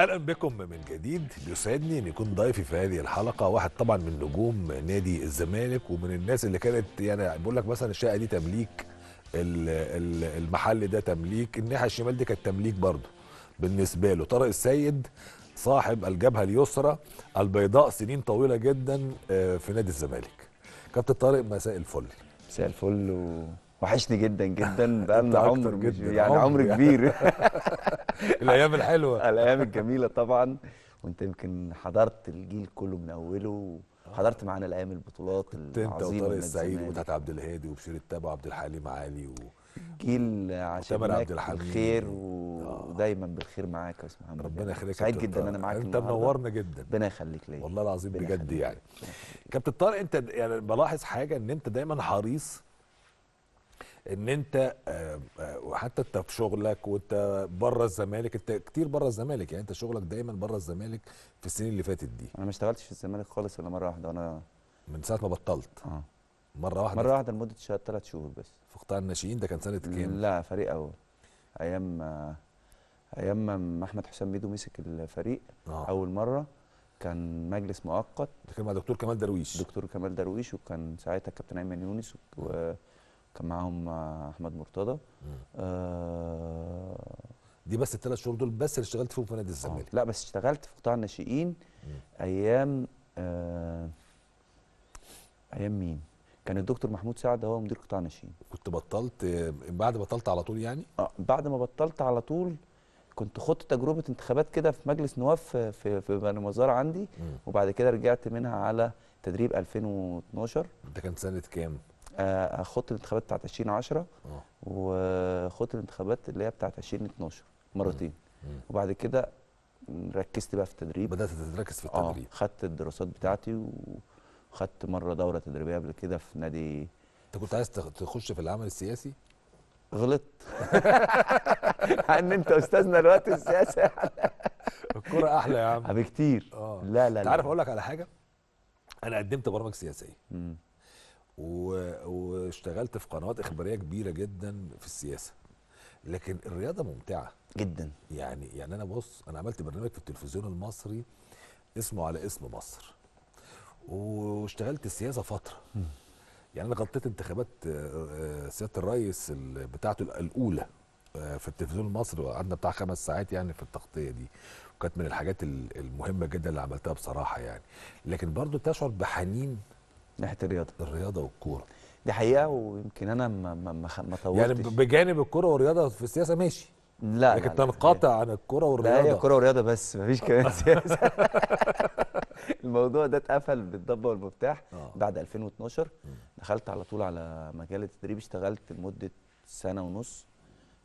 اهلا بكم من جديد يسعدني ان يكون ضيفي في هذه الحلقه واحد طبعا من نجوم نادي الزمالك ومن الناس اللي كانت يعني بقول لك مثلا الشقه دي تمليك المحل ده تمليك الناحيه الشمال دي كانت تمليك برضه بالنسبه له طارق السيد صاحب الجبهه اليسرى البيضاء سنين طويله جدا آه، في نادي الزمالك كابتن طارق مساء الفل مساء الفل و وحشني جدا جدا بقى لنا عمر يعني عمر كبير الايام الحلوه الايام الجميله طبعا وانت يمكن حضرت الجيل كله من اوله حضرت معانا الايام البطولات العظيمه انت وطارق السعيد وتحت عبد الهادي وبشير التابع وعبد الحليم علي و... جيل عشان عبد الخير و... آه. ودايما بالخير معاك يا استاذ محمد ربنا يخليك سعيد جدا انا معاك انت منورنا جدا ربنا يخليك ليا والله العظيم بجد يعني كابتن طارق انت يعني بلاحظ حاجه ان انت دايما حريص ان انت آه، آه، وحتى انت في شغلك وانت بره الزمالك انت كتير بره الزمالك يعني انت شغلك دايما بره الزمالك في السنين اللي فاتت دي انا ما اشتغلتش في الزمالك خالص الا مره واحده وانا من ساعه ما بطلت اه مره واحده مره واحده لمده ثلاث شهور بس في قطاع الناشئين ده كان سنه كام؟ لا فريق اول ايام ايام ما احمد حسام ميدو مسك الفريق آه. اول مره كان مجلس مؤقت كان مع دكتور كمال درويش دكتور كمال درويش وكان ساعتها كابتن ايمن يونس و... آه. كان معاهم آه، احمد مرتضى آه دي بس الثلاث شهور دول بس اللي اشتغلت فيهم في نادي آه، الزمالك آه لا بس اشتغلت في قطاع الناشئين ايام آه ايام مين كان الدكتور محمود سعد هو مدير قطاع الناشئين كنت بطلت آه، بعد بطلت على طول يعني آه بعد ما بطلت على طول كنت خدت تجربه انتخابات كده في مجلس نواب في في, في بني مزار عندي مم. وبعد كده رجعت منها على تدريب 2012 ده كان سنه كام آه، خط الانتخابات بتاعت 2010 آه. وخط الانتخابات اللي هي بتاعت 2012 مرتين وبعد كده ركزت بقى في التدريب بدات تركز في آه، التدريب اه خدت الدراسات بتاعتي وخدت مره دوره تدريبيه قبل كده في نادي انت كنت عايز تخش في العمل السياسي غلطت ان يعني انت استاذنا دلوقتي السياسه الكوره احلى يا عم بكتير اه لا لا انت عارف اقول لك على حاجه انا قدمت برامج سياسيه واشتغلت في قنوات اخباريه كبيره جدا في السياسه لكن الرياضه ممتعه جدا يعني يعني انا بص انا عملت برنامج في التلفزيون المصري اسمه على اسم مصر واشتغلت السياسه فتره م. يعني انا غطيت انتخابات آه، آه، سياده الرئيس بتاعته الاولى آه، في التلفزيون المصري وقعدنا بتاع خمس ساعات يعني في التغطيه دي وكانت من الحاجات المهمه جدا اللي عملتها بصراحه يعني لكن برضو تشعر بحنين ناحيه الرياضه الرياضه والكوره دي حقيقه ويمكن انا ما ما ما يعني طولتش يعني بجانب الكوره والرياضه في السياسه ماشي لا لكن تنقطع عن الكوره والرياضه لا هي كوره ورياضه بس مفيش كمان سياسه الموضوع ده اتقفل بالضبه والمفتاح آه. بعد 2012 م. دخلت على طول على مجال التدريب اشتغلت لمده سنه ونص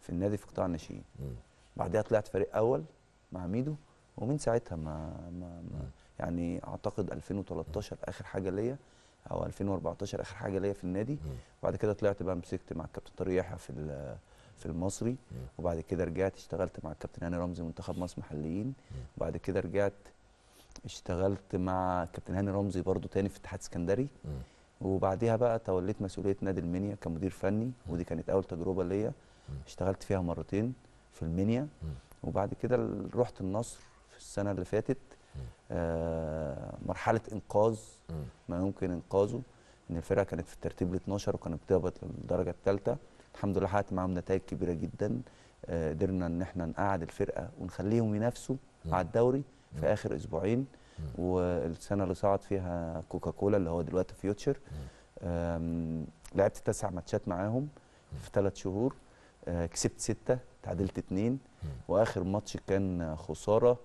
في النادي في قطاع الناشئين بعدها طلعت فريق اول مع ميدو ومن ساعتها ما, ما, ما يعني اعتقد 2013 اخر حاجه ليا او 2014 اخر حاجه ليا في النادي وبعد كده طلعت بقى مسكت مع الكابتن طارق يحيى في في المصري وبعد كده رجعت اشتغلت مع الكابتن هاني رمزي منتخب مصر محليين وبعد كده رجعت اشتغلت مع الكابتن هاني رمزي برضو تاني في اتحاد اسكندري وبعديها بقى توليت مسؤوليه نادي المنيا كمدير فني ودي كانت اول تجربه ليا اشتغلت فيها مرتين في المنيا وبعد كده رحت النصر في السنه اللي فاتت آه، مرحله انقاذ ما يمكن انقاذه ان الفرقه كانت في الترتيب ال 12 وكانت بتهبط للدرجه الثالثه الحمد لله حققت معاهم نتائج كبيره جدا آه، قدرنا ان احنا نقعد الفرقه ونخليهم ينافسوا على الدوري في اخر اسبوعين والسنه اللي صعد فيها كوكاكولا اللي هو دلوقتي فيوتشر لعبت تسع ماتشات معاهم في ثلاث شهور آه، كسبت سته تعادلت اثنين واخر ماتش كان خساره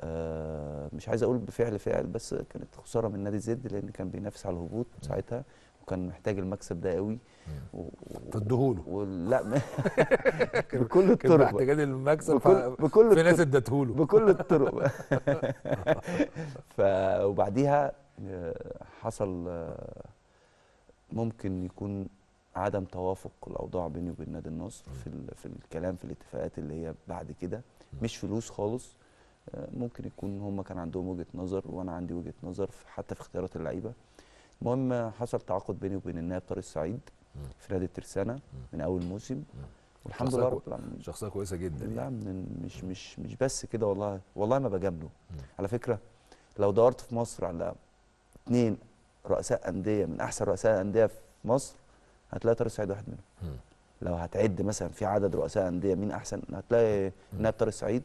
آه، مش عايز اقول بفعل فعل بس كانت خساره من نادي زد لان كان بينافس على الهبوط ساعتها وكان محتاج المكسب ده قوي فادوهوله و... لا بكل الطرق محتاجين المكسب بكل, بكل في ناس ادتهوله بكل الطرق ف وبعديها آه، حصل آه، ممكن يكون عدم توافق الاوضاع بيني وبين نادي النصر في في الكلام في الاتفاقات اللي هي بعد كده مش فلوس خالص آه، ممكن يكون هم كان عندهم وجهه نظر وانا عندي وجهه نظر حتى في اختيارات اللعيبه المهم حصل تعاقد بيني وبين النائب طارق السعيد في نادي الترسانه من اول موسم والحمد لله رب العالمين شخصيه كويسه جدا لا يعني. مش مش مش بس كده والله والله ما بجامله على فكره لو دورت في مصر على اثنين رؤساء انديه من احسن رؤساء انديه في مصر هتلاقي طارق السعيد واحد منهم لو هتعد مثلا في عدد رؤساء انديه مين احسن هتلاقي النائب طارق السعيد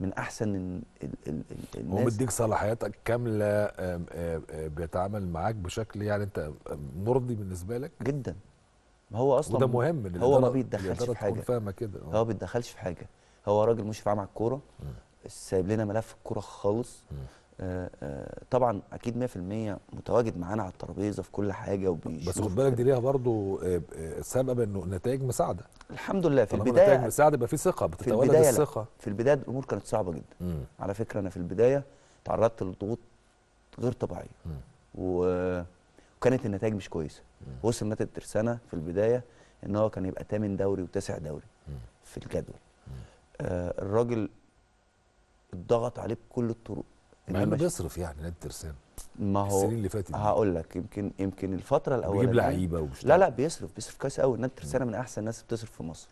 من احسن ال ال الناس هو مديك صلاحياتك كامله بيتعامل معاك بشكل يعني انت مرضي بالنسبه لك جدا ما هو اصلا وده مهم هو ما بيتدخلش في حاجه فاهمه كده هو ما بيتدخلش في حاجه هو راجل مشرف عام على الكوره سايب لنا ملف الكوره خالص طبعا اكيد 100% متواجد معانا على الترابيزه في كل حاجه وبيشوف بس خد بالك دي ليها برضه آه، آه، سبب انه النتائج مساعده الحمد لله في البدايه النتائج مساعده يبقى في ثقه بتتولد في الثقه في البدايه الامور كانت صعبه جدا مم. على فكره انا في البدايه تعرضت لضغوط غير طبيعيه و... وكانت النتائج مش كويسه وصل نتيجه الترسانه في البدايه ان هو كان يبقى ثامن دوري وتاسع دوري مم. في الجدول آه الراجل اتضغط عليه بكل الطرق لانه بيصرف يعني نادي يعني، الترسانة ما هو السنين اللي فاتت هقول لك يمكن يمكن الفتره الاولانيه بيجيب لعيبه وبيشتغل لا لا بيصرف بيصرف كويس قوي نادي الترسانة من احسن الناس بتصرف في مصر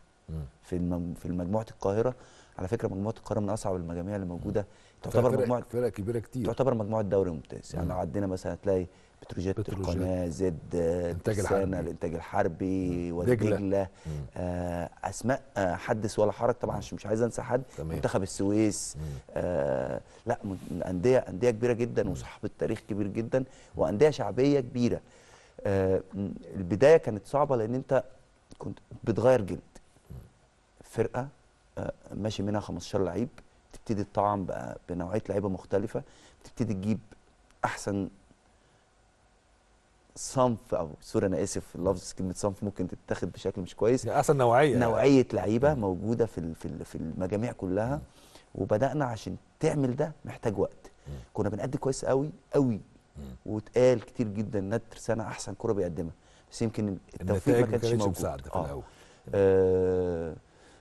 في في مجموعه القاهره على فكره مجموعه القاهره من اصعب المجاميع اللي موجوده تعتبر مجموعه فرق كبيره كتير تعتبر مجموعه دوري ممتاز يعني لو عدينا مثلا هتلاقي بتروجيت القناه زد الانتاج الحربي الانتاج الحربي ودجلة آه اسماء آه، حدث ولا حرج طبعا مش عايز انسى حد منتخب السويس آه لا انديه انديه كبيره جدا وصحبه تاريخ كبير جدا وانديه شعبيه كبيره آه البدايه كانت صعبه لان انت كنت بتغير جلد فرقه آه ماشي منها 15 لعيب تبتدي الطعم بقى بنوعيه لعيبه مختلفه تبتدي تجيب احسن صنف او سوري انا اسف لفظ كلمه صنف ممكن تتاخد بشكل مش كويس يعني احسن نوعيه يعني. نوعيه لعيبه موجوده في في المجاميع كلها وبدانا عشان تعمل ده محتاج وقت كنا بنأدي كويس قوي قوي واتقال كتير جدا نتر سنه احسن كره بيقدمها بس يمكن التوفيق ما كانش موجود في آه. الأول. آه. آه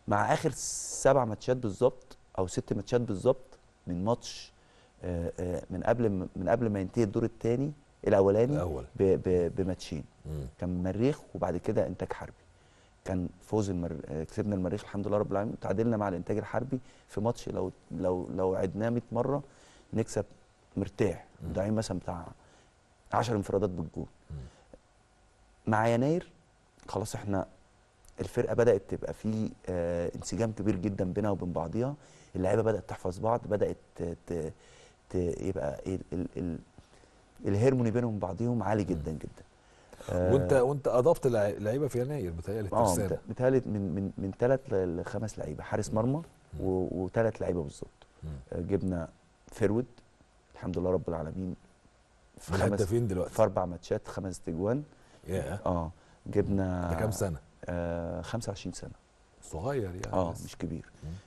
مع اخر سبع ماتشات بالظبط او ست ماتشات بالظبط من ماتش آه آه من قبل من قبل ما ينتهي الدور الثاني الاولاني الأول. بماتشين كان مريخ وبعد كده انتاج حربي كان فوز المر... كسبنا المريخ الحمد لله رب العالمين تعادلنا مع الانتاج الحربي في ماتش لو لو لو عدناه 100 مره نكسب مرتاح مضيعين مثلا بتاع 10 انفرادات بالجول مع يناير خلاص احنا الفرقه بدات تبقى في آه انسجام كبير جدا بينها وبين بعضيها اللعيبه بدات تحفظ بعض بدات ت... ت... يبقى ال... ال... الهرموني بينهم بعضهم عالي جدا جدا آه. وانت وانت اضفت لعيبه في يناير بتهيألي اه بتهيألي من من من ثلاث لخمس لعيبه حارس مرمى وثلاث لعيبه بالظبط آه، جبنا فرود الحمد لله رب العالمين في خمس فين دلوقتي في اربع ماتشات خمس تجوان اه جبنا ده كام سنه؟ آه 25 سنه صغير يعني اه مش كبير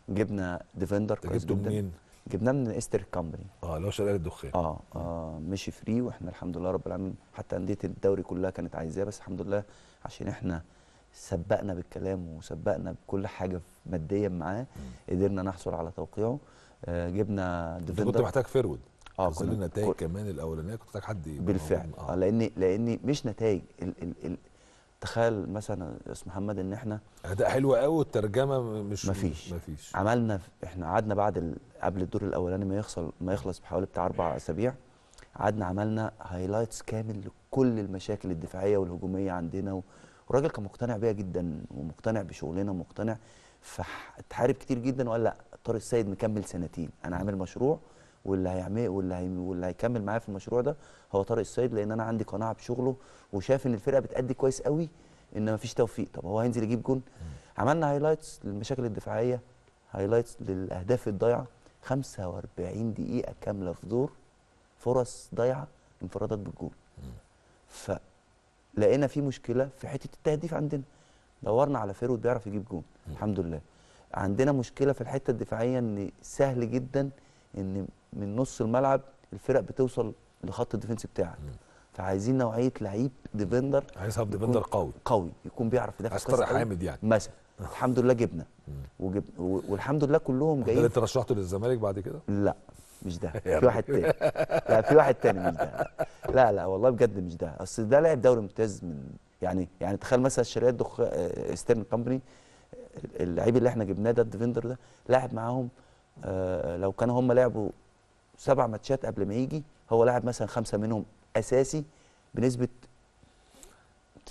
مم. جبنا ديفندر كويس جدا منين؟ جبناه من استر كامبري اه اللي هو شرقيه الدخان آه, اه مشي فري واحنا الحمد لله رب العالمين حتى انديه الدوري كلها كانت عايزاه بس الحمد لله عشان احنا سبقنا بالكلام وسبقنا بكل حاجه ماديا معاه قدرنا نحصل على توقيعه آه جبنا ديفندر كنت محتاج فيرود اه كنت النتائج كمان الاولانيه كنت محتاج حد بالفعل آه. آه. لان لان مش نتائج ال... ال... ال... تخيل مثلا يا استاذ محمد ان احنا اداء حلو قوي والترجمه مش مفيش مفيش عملنا احنا قعدنا بعد قبل الدور الاولاني ما يخلص ما يخلص بحوالي بتاع اربع اسابيع قعدنا عملنا هايلايتس كامل لكل المشاكل الدفاعيه والهجوميه عندنا و... والراجل كان مقتنع بيها جدا ومقتنع بشغلنا ومقتنع فاتحارب كتير جدا وقال لا طارق السيد مكمل سنتين انا عامل مشروع واللي هيعمل واللي, هي... واللي هيكمل معايا في المشروع ده هو طارق السيد لان انا عندي قناعه بشغله وشايف ان الفرقه بتأدي كويس قوي ان مفيش توفيق طب هو هينزل يجيب جون عملنا هايلايتس للمشاكل الدفاعيه هايلايتس للاهداف الضايعه 45 دقيقه كامله في دور فرص ضايعه انفرادات بالجون لقينا في مشكله في حته التهديف عندنا دورنا على فيرود بيعرف يجيب جون الحمد لله عندنا مشكله في الحته الدفاعيه ان سهل جدا ان من نص الملعب الفرق بتوصل لخط الديفنس بتاعك فعايزين نوعيه لعيب ديفندر عايز هاب ديفندر قوي قوي يكون بيعرف يدافع عايز طارق حامد يعني مثلا الحمد لله جبنا وجب والحمد لله كلهم جايين ده انت رشحته للزمالك بعد كده؟ لا مش ده في واحد تاني لا في واحد تاني مش ده لا لا والله بجد مش ده اصل ده لاعب دوري ممتاز من يعني يعني تخيل مثلا شركات دخ ستيرن كومباني اللعيب اللي احنا جبناه ده الديفندر ده لاعب معاهم آه، لو كانوا هم لعبوا سبع ماتشات قبل ما يجي هو لعب مثلا خمسه منهم اساسي بنسبه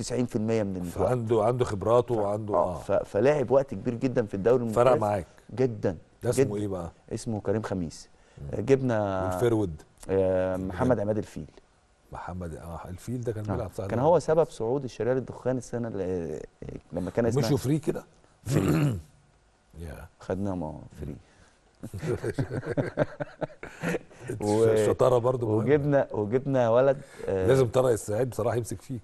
90% من الوقت فعنده عنده خبراته وعنده اه, آه. فلاعب وقت كبير جدا في الدوري الممتاز فرق معاك جدا ده اسمه ايه بقى؟ اسمه كريم خميس مم. آه، جبنا الفرود محمد عماد الفيل محمد اه الفيل ده كان بيلعب صح كان هو سبب صعود الشرير الدخان السنه لما كان اسمه مشوا فري كده فري خدناه ما فري الشطاره برضه وجبنا وجبنا ولد آه لازم طارق السعيد بصراحه يمسك فيك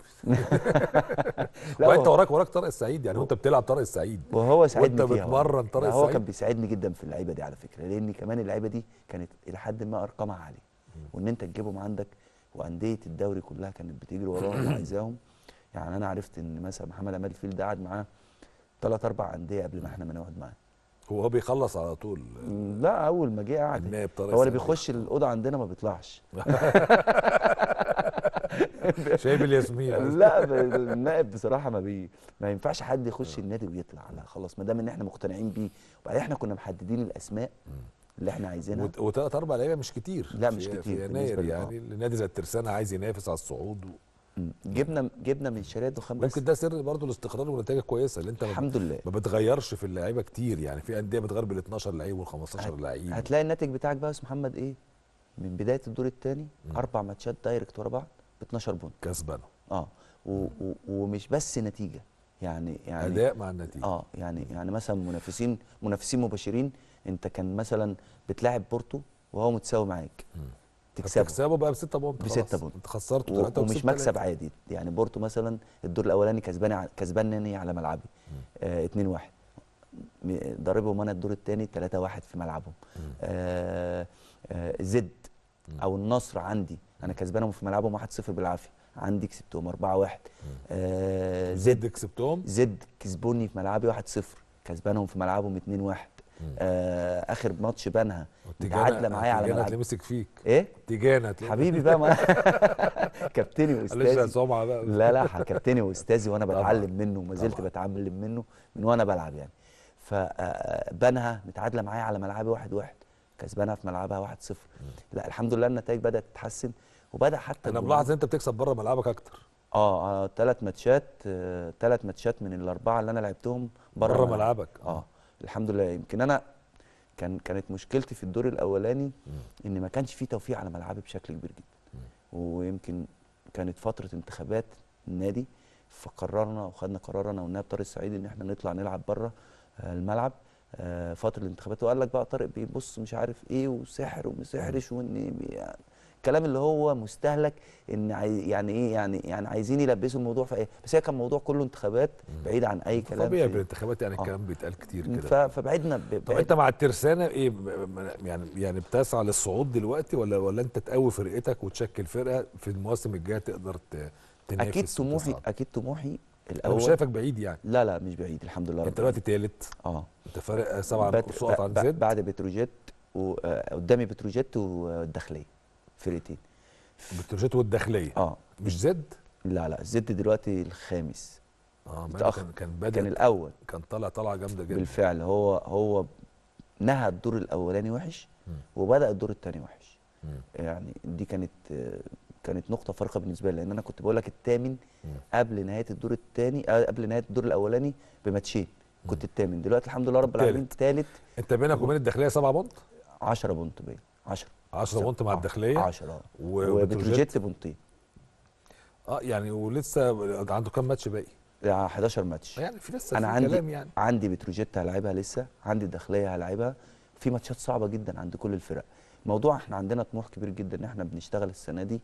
وانت وراك وراك طارق السعيد يعني انت بتلعب طارق السعيد وهو ساعدني وانت بتمرن طارق السعيد هو كان بيساعدني جدا في اللعيبه دي على فكره لان كمان اللعيبه دي كانت الى حد ما ارقامها عاليه وان انت تجيبهم عندك وانديه الدوري كلها كانت بتجري وراهم وعايزاهم يعني انا عرفت ان مثلا محمد عماد الفيل ده قعد معاه ثلاث اربع انديه قبل ما احنا ما نقعد معاه هو بيخلص على طول لا اول ما جه قعد هو اللي بيخش الاوضه عندنا ما بيطلعش شايب الياسمين لا النائب بصراحه ما بي ما ينفعش حد يخش النادي ويطلع لا خلاص ما دام ان احنا مقتنعين بيه وبعدين احنا كنا محددين الاسماء اللي احنا عايزينها وثلاث اربع لعيبه مش كتير لا مش كتير في يناير يعني النادي زي الترسانه عايز ينافس على الصعود و... جبنا جبنا من شيرات وخام ممكن ده سر برضه الاستقرار والنتائج الكويسه اللي انت الحمد لله ما بتغيرش في اللعيبه كتير يعني في انديه بتغير بال 12 لعيب وال 15 لعيب هتلاقي الناتج بتاعك بقى يا محمد ايه؟ من بدايه الدور الثاني اربع ماتشات دايركت ورا بعض ب 12 بونت كسبانه اه ومش بس نتيجه يعني يعني اداء مع النتيجه اه يعني يعني مثلا منافسين منافسين مباشرين انت كان مثلا بتلاعب بورتو وهو متساوي معاك تكسبه تكسبه بقى بستة بونت بستة بونت انت خسرته و... ومش مكسب عادي يعني بورتو مثلا الدور الاولاني كسباني كسباني على ملعبي 2 1 ضاربهم انا الدور الثاني 3 1 في ملعبهم آه،, آه زد او النصر عندي انا كسبانهم في ملعبهم 1 0 بالعافيه عندي كسبتهم 4 1 آه زد كسبتهم زد كسبوني في ملعبي 1 0 كسبانهم في ملعبهم 2 1 آه اخر ماتش بنها متعادله معايا على ملعب تيجانا مسك فيك ايه تجانا حبيبي بقى ما كابتني واستاذي سمعه بقى لا لا كابتني واستاذي وانا بتعلم منه وما زلت بتعلم منه من وانا بلعب يعني فبنها آه، آه، متعادله معايا على ملعبي واحد واحد كسبانها في ملعبها واحد صفر لا الحمد لله النتائج بدات تتحسن وبدا حتى انا ملاحظ انت بتكسب بره ملعبك اكتر اه ثلاث آه، ماتشات ثلاث ماتشات من الاربعه اللي انا لعبتهم بره ملعبك اه الحمد لله يمكن انا كان كانت مشكلتي في الدور الاولاني ان ما كانش في توفيق على ملعبي بشكل كبير جدا ويمكن كانت فتره انتخابات النادي فقررنا وخدنا قرار انا والنائب طارق السعيد ان احنا نطلع نلعب بره آه، الملعب آه، فتره الانتخابات وقال لك بقى طارق بيبص مش عارف ايه وسحر ومسحرش وان يعني الكلام اللي هو مستهلك ان يعني ايه يعني يعني عايزين يلبسوا الموضوع في ايه بس هي كان موضوع كله انتخابات بعيد عن اي كلام طبيعي بالانتخابات يعني آه. الكلام آه. بيتقال كتير كده فبعدنا طب انت مع الترسانه ايه يعني يعني بتسعى للصعود دلوقتي ولا ولا انت تقوي فرقتك وتشكل فرقه في المواسم الجايه تقدر تنافس اكيد طموحي اكيد طموحي الاول مش شايفك بعيد يعني لا لا مش بعيد الحمد لله انت دلوقتي تالت اه انت فارق سبع نقط عن زد بعد بتروجيت وقدامي آه، بتروجيت والداخليه فرقتين بالترشيت والداخليه اه مش زد لا لا زد دلوقتي الخامس اه كان كان بدأ كان الاول كان طالع طالعه جامده جدا بالفعل هو هو نهى الدور الاولاني وحش وبدا الدور الثاني وحش يعني دي كانت كانت نقطه فارقه بالنسبه لي لان انا كنت بقول لك الثامن قبل نهايه الدور الثاني آه، قبل نهايه الدور الاولاني بماتشين كنت الثامن دلوقتي الحمد لله رب العالمين الثالث انت بينك وبين الداخليه 7 بونت 10 بونت بين 10 10 بونت مع الداخليه 10 وبتروجيت بونتين اه يعني ولسه عنده كام ماتش باقي؟ 11 ماتش يعني في لسه انا في عندي كلام يعني عندي بتروجيت هلاعبها لسه عندي الداخليه هلاعبها في ماتشات صعبه جدا عند كل الفرق موضوع احنا عندنا طموح كبير جدا ان احنا بنشتغل السنه دي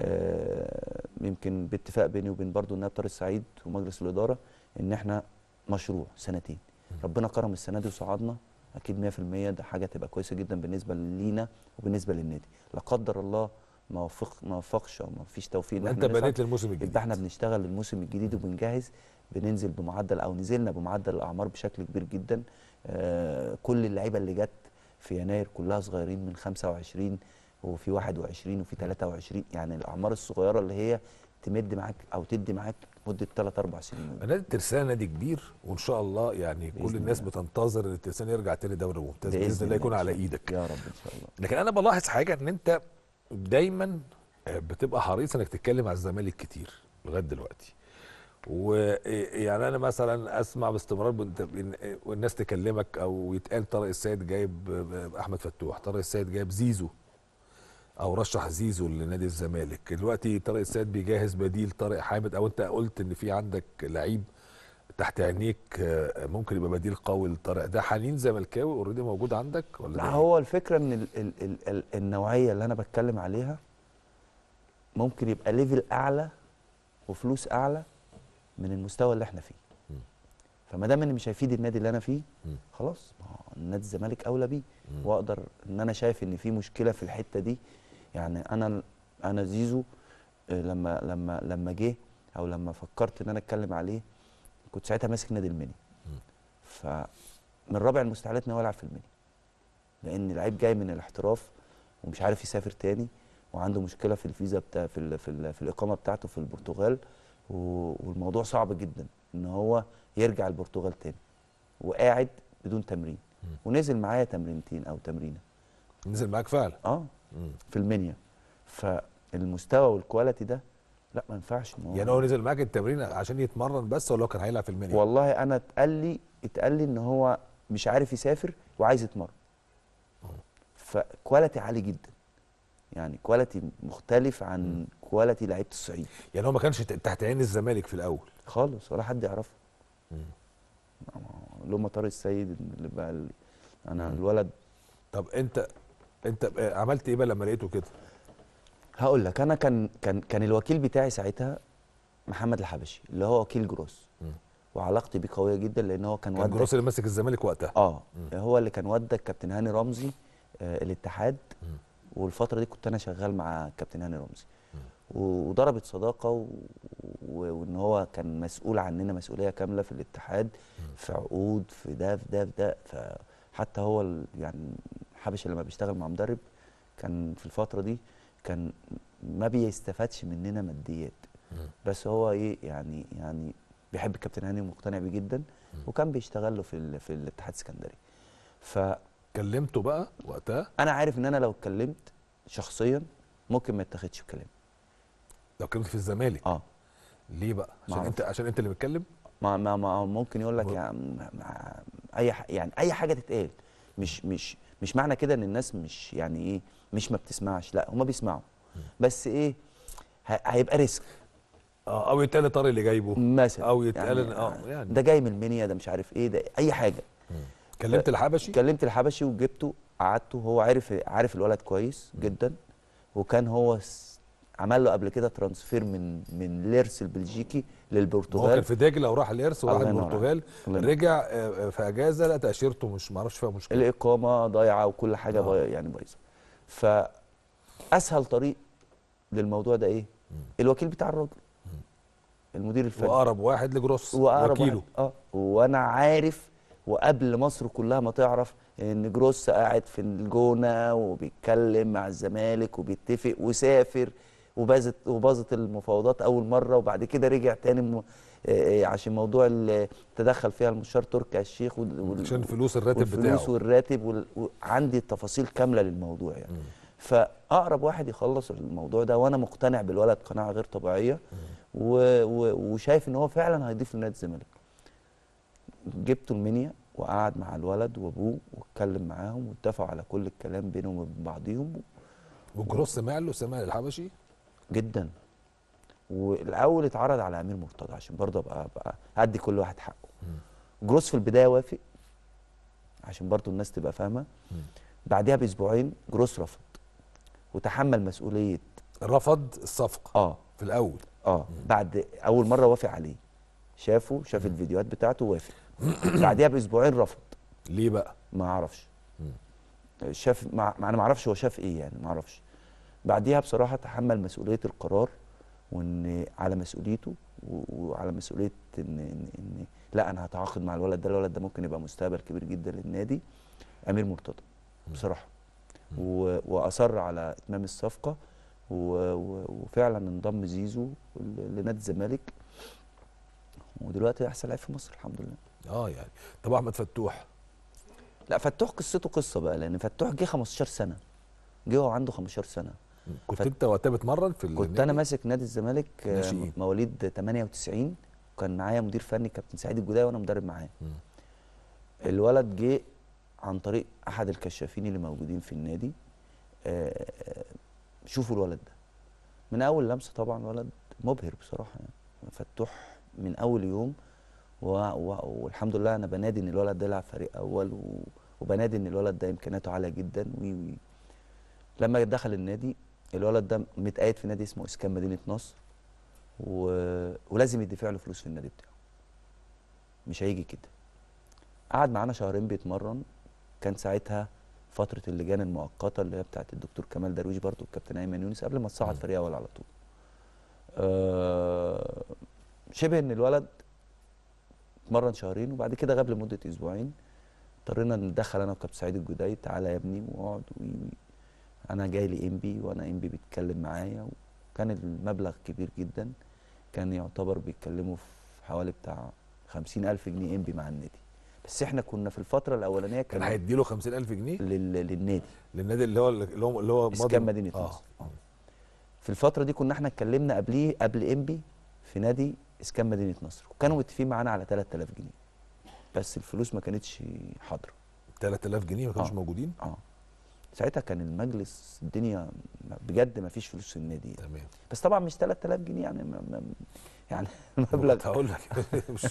آه يمكن باتفاق بيني وبين برضو النائب طارق السعيد ومجلس الاداره ان احنا مشروع سنتين ربنا كرم السنه دي وصعدنا اكيد 100% ده حاجه تبقى كويسه جدا بالنسبه لينا وبالنسبه للنادي لا قدر الله ما وفق ما وفقش او ما فيش توفيق ان انت بنيت للموسم الجديد يبقى احنا بنشتغل للموسم الجديد وبنجهز بننزل بمعدل او نزلنا بمعدل الاعمار بشكل كبير جدا آه كل اللعيبه اللي جت في يناير كلها صغيرين من 25 وفي 21 وفي 23 يعني الاعمار الصغيره اللي هي تمد معاك او تدي معاك مده 3 4 سنين نادي الترسانه نادي كبير وان شاء الله يعني كل الناس الله. بتنتظر ان الترسانه يرجع تاني دوري ممتاز باذن, الله يكون على ايدك يا رب ان شاء الله لكن انا بلاحظ حاجه ان انت دايما آه، بتبقى حريص انك تتكلم على الزمالك كتير لغايه دلوقتي ويعني آه، انا مثلا اسمع باستمرار آه، والناس تكلمك او يتقال طارق السيد جايب احمد فتوح طارق السيد جايب زيزو او رشح زيزو لنادي الزمالك دلوقتي طارق السيد بيجهز بديل طارق حامد او انت قلت ان في عندك لعيب تحت عينيك آه، ممكن يبقى بديل قوي لطارق ده حنين زملكاوي اوريدي موجود عندك ولا لا إيه؟ هو الفكره ان الـ الـ الـ الـ النوعيه اللي انا بتكلم عليها ممكن يبقى ليفل اعلى وفلوس اعلى من المستوى اللي احنا فيه فما دام ان مش هيفيد النادي اللي انا فيه م. خلاص نادي الزمالك اولى بيه واقدر ان انا شايف ان في مشكله في الحته دي يعني انا انا زيزو آه، لما لما لما جه او لما فكرت ان انا اتكلم عليه كنت ساعتها ماسك نادي المني من رابع المستحيلات ان هو يلعب في المني لان لعيب جاي من الاحتراف ومش عارف يسافر تاني وعنده مشكله في الفيزا بتاع في الـ في, الـ في الاقامه بتاعته في البرتغال والموضوع صعب جدا ان هو يرجع البرتغال تاني وقاعد بدون تمرين ونزل معايا تمرينتين او تمرينه نزل معاك فعلا اه في المنيا فالمستوى والكواليتي ده لا ما ينفعش يعني هو نزل معاك التمرين عشان يتمرن بس ولا هو كان هيلعب في المنيا والله انا اتقال لي اتقال لي ان هو مش عارف يسافر وعايز يتمرن فكواليتي عالي جدا يعني كواليتي مختلف عن كواليتي لعيبه الصعيد يعني هو ما كانش تحت عين الزمالك في الاول خالص ولا حد يعرفه اللي مطار السيد اللي بقى انا مم. الولد طب انت انت عملت ايه بقى لما لقيته كده هقول لك انا كان كان كان الوكيل بتاعي ساعتها محمد الحبشي اللي هو وكيل جروس وعلاقتي بيه قويه جدا لان هو كان, كان ودك جروس اللي ماسك الزمالك وقتها اه م. هو اللي كان ودك كابتن هاني رمزي آه الاتحاد م. والفتره دي كنت انا شغال مع كابتن هاني رمزي وضربت صداقه و... و... وان هو كان مسؤول عننا مسؤوليه كامله في الاتحاد في عقود في ده في ده في ده فحتى هو يعني حبش لما بيشتغل مع مدرب كان في الفتره دي كان ما بيستفادش مننا ماديات بس هو ايه يعني يعني بيحب الكابتن هاني ومقتنع بيه جدا وكان بيشتغل له في في الاتحاد السكندري ف كلمته بقى وقتها انا عارف ان انا لو اتكلمت شخصيا ممكن ما يتاخدش الكلام لو اتكلمت في الزمالك اه ليه بقى عشان انت عشان انت اللي بتكلم ما ما, ما ممكن يقول لك يعني اي يعني اي حاجه تتقال مش مش مش معنى كده ان الناس مش يعني ايه مش ما بتسمعش لا هما بيسمعوا بس ايه هيبقى ريسك اه او يتقال طارق اللي جايبه مثلا او يتقال يعني اه يعني ده جاي من المنيا ده مش عارف ايه ده اي حاجه كلمت الحبشي كلمت الحبشي وجبته قعدته هو عارف عارف الولد كويس جدا وكان هو عمل له قبل كده ترانسفير من من ليرس البلجيكي للبرتغال هو كان في دجله وراح ليرس وراح البرتغال رجع آه، آه، في اجازه لا تاشيرته مش معرفش فيها مشكله الاقامه ضايعه وكل حاجه آه. يعني بايظه فاسهل طريق للموضوع ده ايه؟ الوكيل بتاع الراجل المدير الفني واقرب واحد لجروس وأقرب وكيله واحد. اه وانا عارف وقبل مصر كلها ما تعرف ان جروس قاعد في الجونه وبيتكلم مع الزمالك وبيتفق وسافر وبازت وباظت المفاوضات اول مره وبعد كده رجع تاني آه، آه، عشان موضوع اللي تدخل فيها المستشار تركي الشيخ وال... عشان فلوس الراتب بتاعه الفلوس والراتب وعندي التفاصيل تفاصيل كامله للموضوع يعني م. فاقرب واحد يخلص الموضوع ده وانا مقتنع بالولد قناعه غير طبيعيه و... و... وشايف ان هو فعلا هيضيف لنادي الزمالك جبته المنيا وقعد مع الولد وابوه واتكلم معاهم واتفقوا على كل الكلام بينهم وبين بعضيهم وجروس سمع له سمع الحبشي جدا والاول اتعرض على امير مرتضى عشان برضه ابقى ابقى هدي كل واحد حقه جروس في البدايه وافق عشان برضه الناس تبقى فاهمه بعدها باسبوعين جروس رفض وتحمل مسؤوليه رفض الصفقه اه في الاول اه بعد اول مره وافق عليه شافه شاف الفيديوهات بتاعته وافق بعدها باسبوعين رفض ليه بقى ما اعرفش شاف مع... انا ما اعرفش هو شاف ايه يعني ما اعرفش بعديها بصراحه تحمل مسؤوليه القرار وان على مسؤوليته وعلى مسؤوليه ان ان, إن لا انا هتعاقد مع الولد ده الولد ده ممكن يبقى مستقبل كبير جدا للنادي امير مرتضى بصراحه واصر على اتمام الصفقه وفعلا انضم زيزو لنادي الزمالك ودلوقتي احسن لعيب في مصر الحمد لله اه يعني طب احمد فتوح لا فتوح قصته قصه بقى لان فتوح جه 15 سنه جه وهو عنده 15 سنه كنت ف... انت وقتها بتمرن في كنت انا ماسك نادي الزمالك آه، مواليد 98 وكان معايا مدير فني كابتن سعيد الجوداي وانا مدرب معاه الولد جه عن طريق احد الكشافين اللي موجودين في النادي آه، شوفوا الولد ده من اول لمسه طبعا ولد مبهر بصراحه يعني فتوح من اول يوم و... و... والحمد لله انا بنادي ان الولد ده يلعب فريق اول و... وبنادي ان الولد ده امكانياته عاليه جدا و... لما دخل النادي الولد ده متقايد في نادي اسمه اسكان مدينه نصر و... ولازم يدفع له فلوس في النادي بتاعه مش هيجي كده قعد معانا شهرين بيتمرن كان ساعتها فتره اللجان المؤقته اللي هي بتاعت الدكتور كمال درويش برضه والكابتن ايمن يونس قبل ما تصعد فريق اول على طول آه شبه ان الولد اتمرن شهرين وبعد كده غاب لمده اسبوعين اضطرينا ندخل انا وكابتن سعيد الجداي تعالى يا ابني واقعد انا جاي لي ام بي وانا ام بي بيتكلم معايا وكان المبلغ كبير جدا كان يعتبر بيتكلموا في حوالي بتاع 50000 جنيه ام بي مع النادي بس احنا كنا في الفتره الاولانيه كان هيدي له 50000 جنيه لل... للنادي للنادي اللي هو اللي هو اللي هو اسكان مدينه آه،, آه. في الفتره دي كنا احنا اتكلمنا قبليه قبل ام بي في نادي اسكان مدينه نصر وكانوا متفقين معانا على 3000 جنيه بس الفلوس ما كانتش حاضره 3000 جنيه ما كانوش آه. موجودين اه ساعتها كان المجلس الدنيا بجد ما فيش فلوس في النادي يعني. تمام بس طبعا مش 3000 جنيه يعني ما ما يعني مبلغ هقول لك مش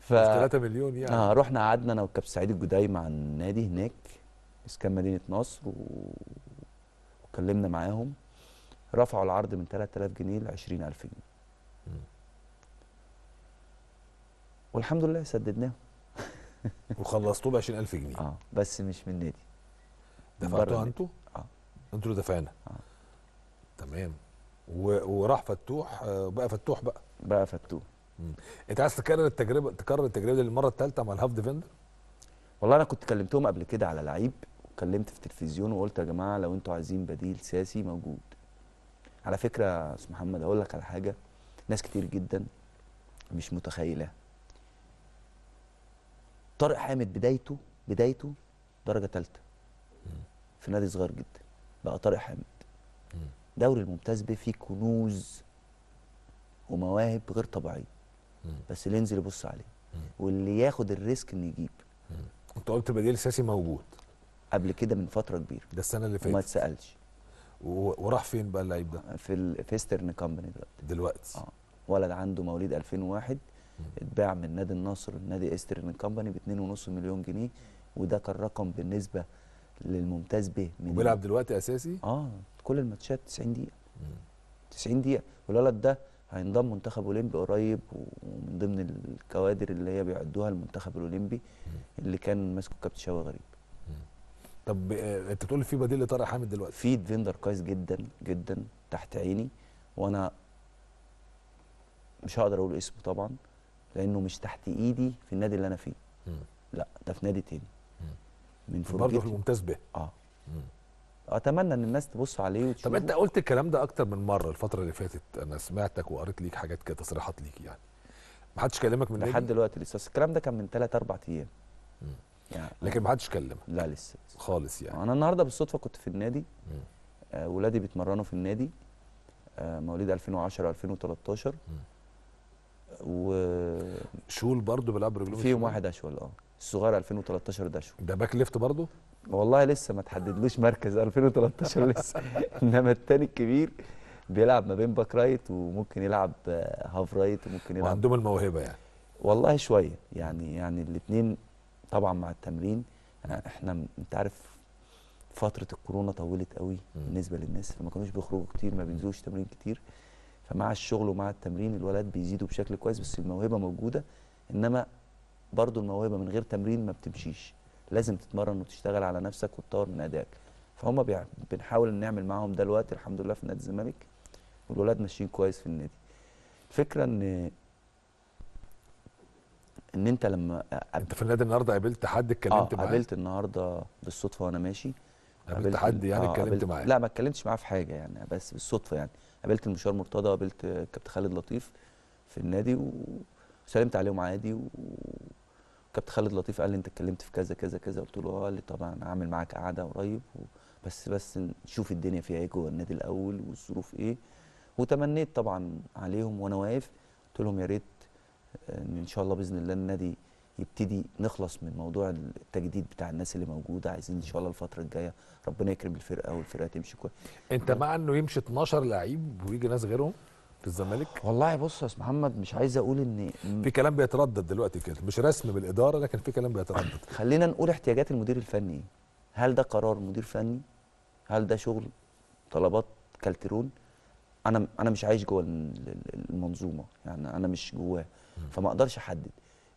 ف... 3 مليون يعني اه رحنا قعدنا انا والكابتن سعيد الجدي مع النادي هناك اسكان مدينه نصر و... وكلمنا معاهم رفعوا العرض من 3000 جنيه ل 20000 جنيه والحمد لله سددناه وخلصتوه ب 20000 جنيه اه بس مش من النادي دفعتوها انتوا؟ اه انتوا اللي دفعنا آه. تمام وراح فتوح آه، بقى فتوح بقى بقى فتوح انت عايز تكرر التجربه تكرر التجربه دي للمره الثالثه مع الهاف ديفندر؟ والله انا كنت كلمتهم قبل كده على لعيب وكلمت في التلفزيون وقلت يا جماعه لو انتوا عايزين بديل سياسي موجود. على فكره يا استاذ محمد اقول لك على حاجه ناس كتير جدا مش متخيله. طارق حامد بدايته بدايته درجه ثالثه. في نادي صغير جدا بقى طارق حامد دوري الممتاز بيه فيه كنوز ومواهب غير طبيعيه بس اللي ينزل يبص عليه واللي ياخد الريسك انه يجيب انت قلت بديل ساسي موجود قبل كده من فتره كبيره ده السنه اللي فاتت وما اتسالش وراح فين بقى اللعيب ده؟ في الفيسترن كامباني دلوقتي دلوقتي اه ولد عنده مواليد 2001 اتباع من نادي النصر لنادي ايسترن كامباني ب 2.5 مليون جنيه وده كان رقم بالنسبه للممتاز به وبيلعب دلوقتي اساسي اه كل الماتشات 90 دقيقه مم. 90 دقيقه والولد ده هينضم منتخب اولمبي قريب ومن ضمن الكوادر اللي هي بيعدوها المنتخب الاولمبي اللي كان ماسكه كابتن شوقي غريب طب آه، انت بتقول في بديل لطارق حامد دلوقتي في ديفندر كويس جدا جدا تحت عيني وانا مش هقدر اقول اسمه طبعا لانه مش تحت ايدي في النادي اللي انا فيه لا ده في نادي تاني من فرجتي برضه الممتاز به اه مم. اتمنى ان الناس تبص عليه وتشوفه طب انت قلت الكلام ده اكتر من مره الفتره اللي فاتت انا سمعتك وقريت ليك حاجات كده تصريحات ليك يعني ما حدش كلمك من لحد دلوقتي لسه الكلام ده كان من 3 4 ايام يعني لكن ما حدش كلمك لا لسه خالص يعني انا النهارده بالصدفه كنت في النادي آه ولادي بيتمرنوا في النادي آه مواليد 2010 2013 مم. و شول برضه بيلعب رجلهم فيهم واحد اشول اه الصغير 2013 داشو ده باك ليفت برضه والله لسه ما تحددلوش مركز 2013 لسه انما الثاني الكبير بيلعب ما بين باك رايت وممكن يلعب آه، هاف رايت وممكن يلعب وعندهم الموهبه يعني والله شويه يعني يعني الاثنين طبعا مع التمرين آه، احنا انت عارف فتره الكورونا طولت قوي بالنسبه للناس فما كانوش بيخرجوا كتير ما بينزلوش تمرين كتير فمع الشغل ومع التمرين الولاد بيزيدوا بشكل كويس بس الموهبه موجوده انما برضو الموهبه من غير تمرين ما بتمشيش لازم تتمرن وتشتغل على نفسك وتطور من ادائك فهم بنحاول نعمل معاهم ده الوقت الحمد لله في نادي الزمالك والولاد ماشيين كويس في النادي الفكره ان ان انت لما انت في النادي النهارده قابلت حد اتكلمت آه معاه قابلت النهارده بالصدفه وانا ماشي قابلت حد يعني آه، اتكلمت آه معاه لا ما اتكلمتش معاه في حاجه يعني بس بالصدفه يعني قابلت المشوار مرتضى قابلت كابتن خالد لطيف في النادي وسلمت عليهم عادي و... كابتن خالد لطيف قال لي انت اتكلمت في كذا كذا كذا قلت له اه قال لي طبعا هعمل معاك قعده قريب بس بس نشوف الدنيا فيها ايه جوه النادي الاول والظروف ايه وتمنيت طبعا عليهم وانا واقف قلت لهم يا ريت ان آه، ان شاء الله باذن الله النادي يبتدي نخلص من موضوع التجديد بتاع الناس اللي موجوده عايزين ان شاء الله الفتره الجايه ربنا يكرم الفرقه والفرقه تمشي كويس انت مع انه يمشي 12 لعيب ويجي ناس غيرهم في الزمالك؟ والله بص يا استاذ محمد مش عايز اقول ان في كلام بيتردد دلوقتي كده مش رسم بالاداره لكن في كلام بيتردد خلينا نقول احتياجات المدير الفني هل ده قرار مدير فني؟ هل ده شغل طلبات كالترون؟ انا انا مش عايش جوه المنظومه يعني انا مش جواه فما اقدرش احدد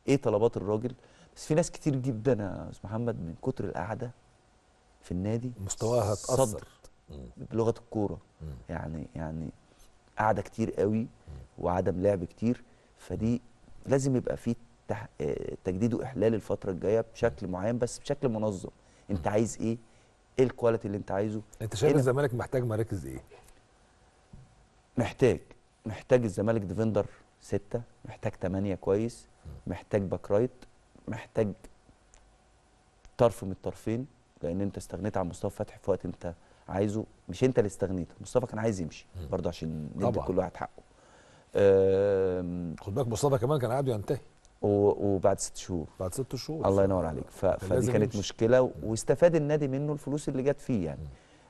ايه طلبات الراجل بس في ناس كتير جدا يا استاذ محمد من كتر القعده في النادي مستواها اتاثر بلغه الكوره يعني يعني قعده كتير قوي وعدم لعب كتير فدي لازم يبقى في تح... آه، تجديد واحلال الفتره الجايه بشكل معين بس بشكل منظم انت عايز ايه ايه الكواليتي اللي انت عايزه انت شايف إيه الزمالك محتاج مراكز ايه محتاج محتاج الزمالك ديفندر ستة محتاج تمانية كويس محتاج باك رايت محتاج طرف من الطرفين لان انت استغنيت عن مصطفى فتحي في وقت انت عايزه مش انت اللي استغنيت مصطفى كان عايز يمشي برضه عشان ندي كل واحد حقه خد بالك مصطفى كمان كان قاعد ينتهي وبعد ست شهور بعد ست شهور الله ينور عليك فدي كانت يمشي. مشكله واستفاد النادي منه الفلوس اللي جت فيه يعني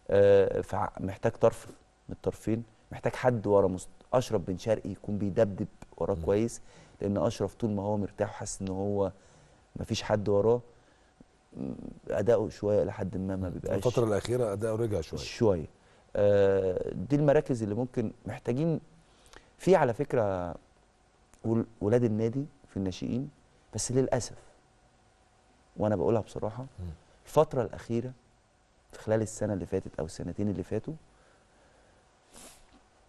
آه، فمحتاج طرف من الطرفين محتاج حد ورا اشرف بن شرقي يكون بيدبدب وراه كويس لان اشرف طول ما هو مرتاح وحاسس ان هو مفيش حد وراه اداؤه شويه لحد ما ما بيبقاش الفتره الاخيره اداؤه رجع شويه شويه آه دي المراكز اللي ممكن محتاجين في على فكره ولاد النادي في الناشئين بس للاسف وانا بقولها بصراحه الفتره الاخيره في خلال السنه اللي فاتت او السنتين اللي فاتوا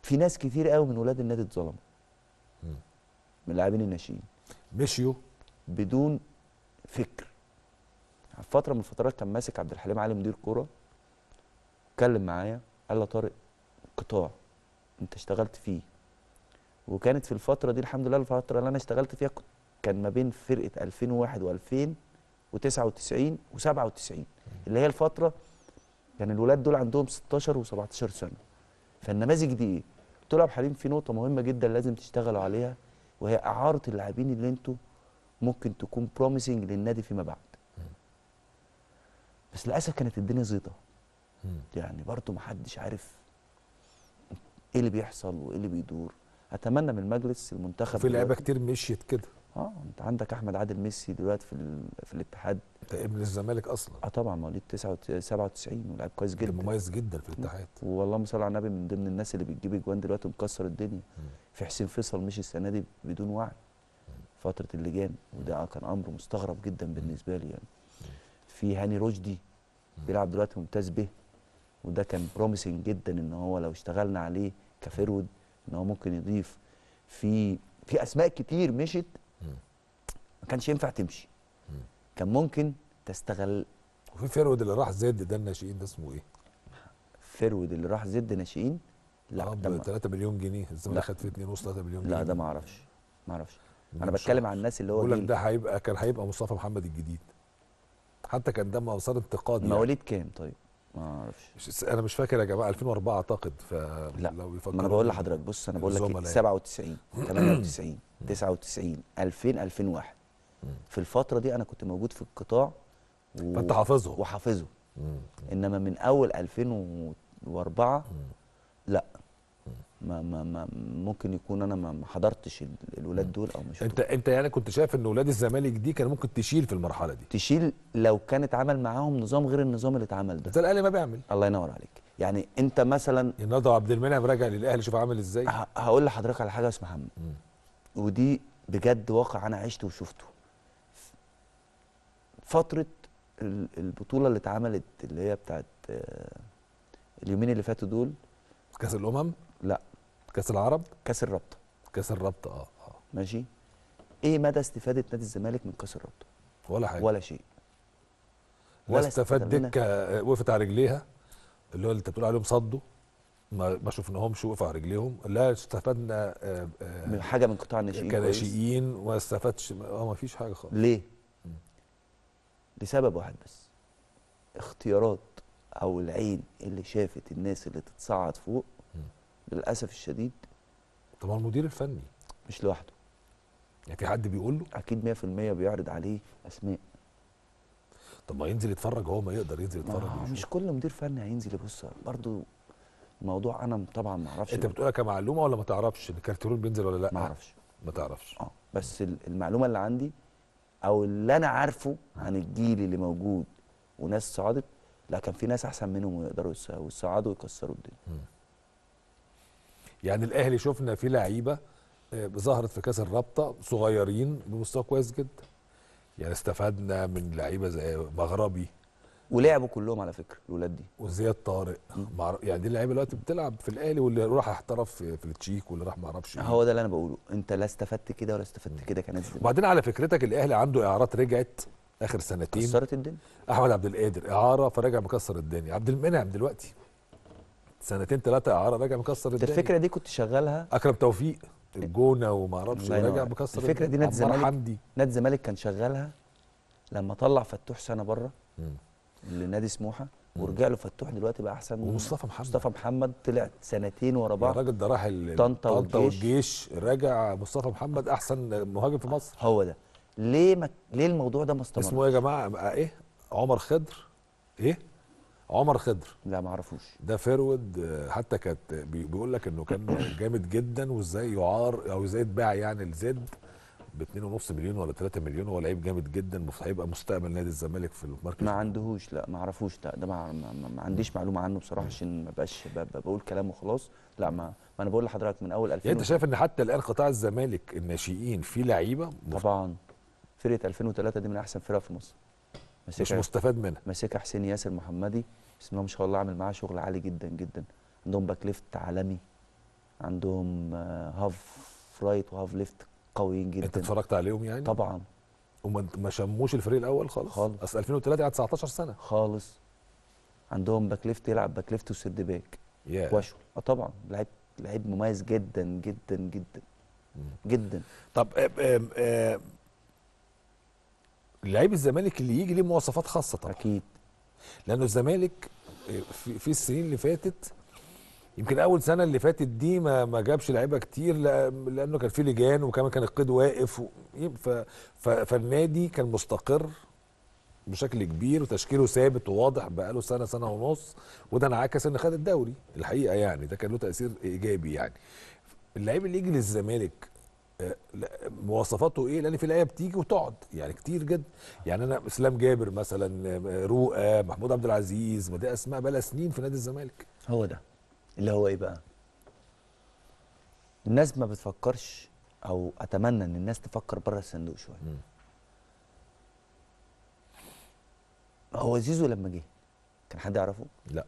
في ناس كتير قوي من ولاد النادي اتظلموا من لاعبين الناشئين مشيوا بدون فكر فتره من الفترات كان ماسك عبد الحليم علي مدير كوره اتكلم معايا قال لي طارق قطاع انت اشتغلت فيه وكانت في الفتره دي الحمد لله الفتره اللي انا اشتغلت فيها كان ما بين فرقه 2001 و 2000 و97 99 و اللي هي الفتره كان يعني الولاد دول عندهم 16 و17 سنه فالنماذج دي ايه؟ قلت له يا عبد الحليم في نقطه مهمه جدا لازم تشتغلوا عليها وهي اعاره اللاعبين اللي انتوا ممكن تكون بروميسنج للنادي فيما بعد بس للاسف كانت الدنيا زيطه يعني برضه محدش عارف ايه اللي بيحصل وايه اللي بيدور اتمنى من المجلس المنتخب في لعيبه كتير مشيت كده اه انت عندك احمد عادل ميسي دلوقتي في في الاتحاد انت ابن إيه، الزمالك اصلا اه طبعا مواليد 97 ولاعب كويس جدا مميز جدا في الاتحاد والله صل على النبي من ضمن الناس اللي بتجيب اجوان دلوقتي مكسر الدنيا في حسين فيصل مشي السنه دي بدون وعي فتره اللجان وده كان امر مستغرب جدا بالنسبه لي يعني في هاني رشدي بيلعب دلوقتي ممتاز به وده كان بروميسنج جدا ان هو لو اشتغلنا عليه كفيرود ان هو ممكن يضيف في في اسماء كتير مشت ما كانش ينفع تمشي كان ممكن تستغل وفي فيرود اللي راح زد ده الناشئين ده اسمه ايه؟ فيرود اللي راح زد ناشئين لا آه، ب 3 مليون جنيه الزمالك خد فيه 2 ونص 3 مليون جنيه لا ده ما اعرفش ما اعرفش انا بتكلم عن الناس اللي هو بقول لك ده هيبقى كان هيبقى مصطفى محمد الجديد حتى كان ده مسار انتقاد يعني. مواليد كام طيب؟ ما اعرفش انا مش فاكر يا جماعه 2004 اعتقد فلو يفكروا انا بقول لحضرتك بص انا بقول لك 97 98 99 2000 2001 في الفتره دي انا كنت موجود في القطاع و... فانت حافظه وحافظه انما من اول 2004 ما ما ما ممكن يكون انا ما حضرتش الولاد دول او مش انت انت يعني كنت شايف ان ولاد الزمالك دي كان ممكن تشيل في المرحله دي تشيل لو كان اتعمل معاهم نظام غير النظام اللي اتعمل ده زي الاهلي ما بيعمل الله ينور عليك يعني انت مثلا النهارده عبد المنعم راجع للاهلي شوف عامل ازاي هقول لحضرتك على حاجه يا استاذ محمد ودي بجد واقع انا عشته وشفته فتره البطوله اللي اتعملت اللي هي بتاعت آه، اليومين اللي فاتوا دول كاس الامم لا كاس العرب كاس الرابطه كاس الرابطه اه اه ماشي ايه مدى استفاده نادي الزمالك من كاس الرابطه ولا حاجه ولا شيء ولا استفاد دكه آه، وقفت على رجليها اللي هو اللي انت بتقول عليهم صدوا ما ما شفناهمش وقفوا على رجليهم لا استفدنا آه، آه، من حاجه من قطاع الناشئين كناشئين وما استفادش اه ما فيش حاجه خالص ليه؟ لسبب واحد بس اختيارات او العين اللي شافت الناس اللي تتصعد فوق للاسف الشديد طب هو المدير الفني مش لوحده يعني في حد بيقول له اكيد 100% بيعرض عليه اسماء طب ما ينزل يتفرج هو ما يقدر ينزل يتفرج ما مش كل مدير فني هينزل يبص برضه الموضوع انا طبعا ما اعرفش انت بتقولها كمعلومه ولا ما تعرفش ان كارتيرون بينزل ولا لا ما اعرفش ما تعرفش اه بس المعلومه اللي عندي او اللي انا عارفه عن الجيل اللي موجود وناس صعدت لا كان في ناس احسن منهم ويقدروا يصعدوا ويكسروا الدنيا يعني الاهلي شفنا فيه لعيبه آه، ظهرت في كاس الرابطه صغيرين بمستوى كويس جدا يعني استفدنا من لعيبه زي مغربي ولعبوا كلهم على فكره الاولاد دي وزياد طارق مع... يعني دي اللعيبه دلوقتي بتلعب في الاهلي واللي راح احترف في, في التشيك واللي راح ما اعرفش هو ده اللي انا بقوله انت لا استفدت كده ولا استفدت كده كناس وبعدين على فكرتك الاهلي عنده اعارات رجعت اخر سنتين كسرت الدنيا احمد عبد القادر اعاره فرجع مكسر الدنيا عبد المنعم دلوقتي سنتين ثلاثه اعاره راجع مكسر الدنيا الفكره دي كنت شغالها اكرم توفيق الجونه وما اعرفش راجع مكسر الفكره دي نادي الزمالك نادي الزمالك كان شغالها لما طلع فتوح سنه بره لنادي سموحه ورجع له فتوح دلوقتي بقى احسن ومصطفى محمد مصطفى محمد طلع سنتين ورا بعض الراجل ده راح طنطا والجيش, والجيش راجع مصطفى محمد احسن مهاجم في مصر هو ده ليه ما... ليه الموضوع ده ما استمرش اسمه إيه يا جماعه ايه عمر خضر ايه عمر خضر لا ما اعرفوش ده فيرود آه، حتى كانت آه، بيقول لك انه كان جامد جدا وازاي يعار او ازاي اتباع يعني الزد ب 2.5 مليون ولا 3 مليون هو لعيب جامد جدا هيبقى مستقبل نادي الزمالك في المركز ما عندهوش لا ما اعرفوش ده, ده ما, ما, ما عنديش معلومه عنه بصراحه عشان ما بقاش بقول كلام وخلاص لا ما, ما انا بقول لحضرتك من اول 2000 يعني انت شايف ان حتى الان قطاع الزمالك الناشئين فيه لعيبه طبعا فرقه 2003 دي من احسن فرق في مصر مش مستفاد منها ماسكها حسين ياسر محمدي بسم الله ما شاء الله عامل معاه شغل عالي جدا جدا عندهم باك ليفت عالمي عندهم هاف رايت وهاف ليفت قويين جدا انت اتفرجت عليهم يعني؟ طبعا وما ما شموش الفريق الاول خالص خالص اصل 2003 قعد 19 سنه خالص عندهم باك ليفت يلعب باك ليفت وسرد باك yeah. واشول اه طبعا لعيب لعيب مميز جدا جدا جدا جدا طب آه آه, آه، لعيب الزمالك اللي يجي ليه مواصفات خاصه طبعا اكيد لانه الزمالك آه، في, في السنين اللي فاتت يمكن اول سنه اللي فاتت دي ما ما جابش لعيبه كتير لانه كان في لجان وكمان كان القيد واقف فالنادي كان مستقر بشكل كبير وتشكيله ثابت وواضح بقاله سنه سنه ونص وده انعكس ان خد الدوري الحقيقه يعني ده كان له تاثير ايجابي يعني اللعيب اللي يجي للزمالك مواصفاته ايه لان في الايه بتيجي وتقعد يعني كتير جدا يعني انا اسلام جابر مثلا رؤى محمود عبد العزيز ما دي اسماء بقى سنين في نادي الزمالك هو ده اللي هو ايه بقى الناس ما بتفكرش او اتمنى ان الناس تفكر بره الصندوق شويه هو زيزو لما جه كان حد يعرفه لا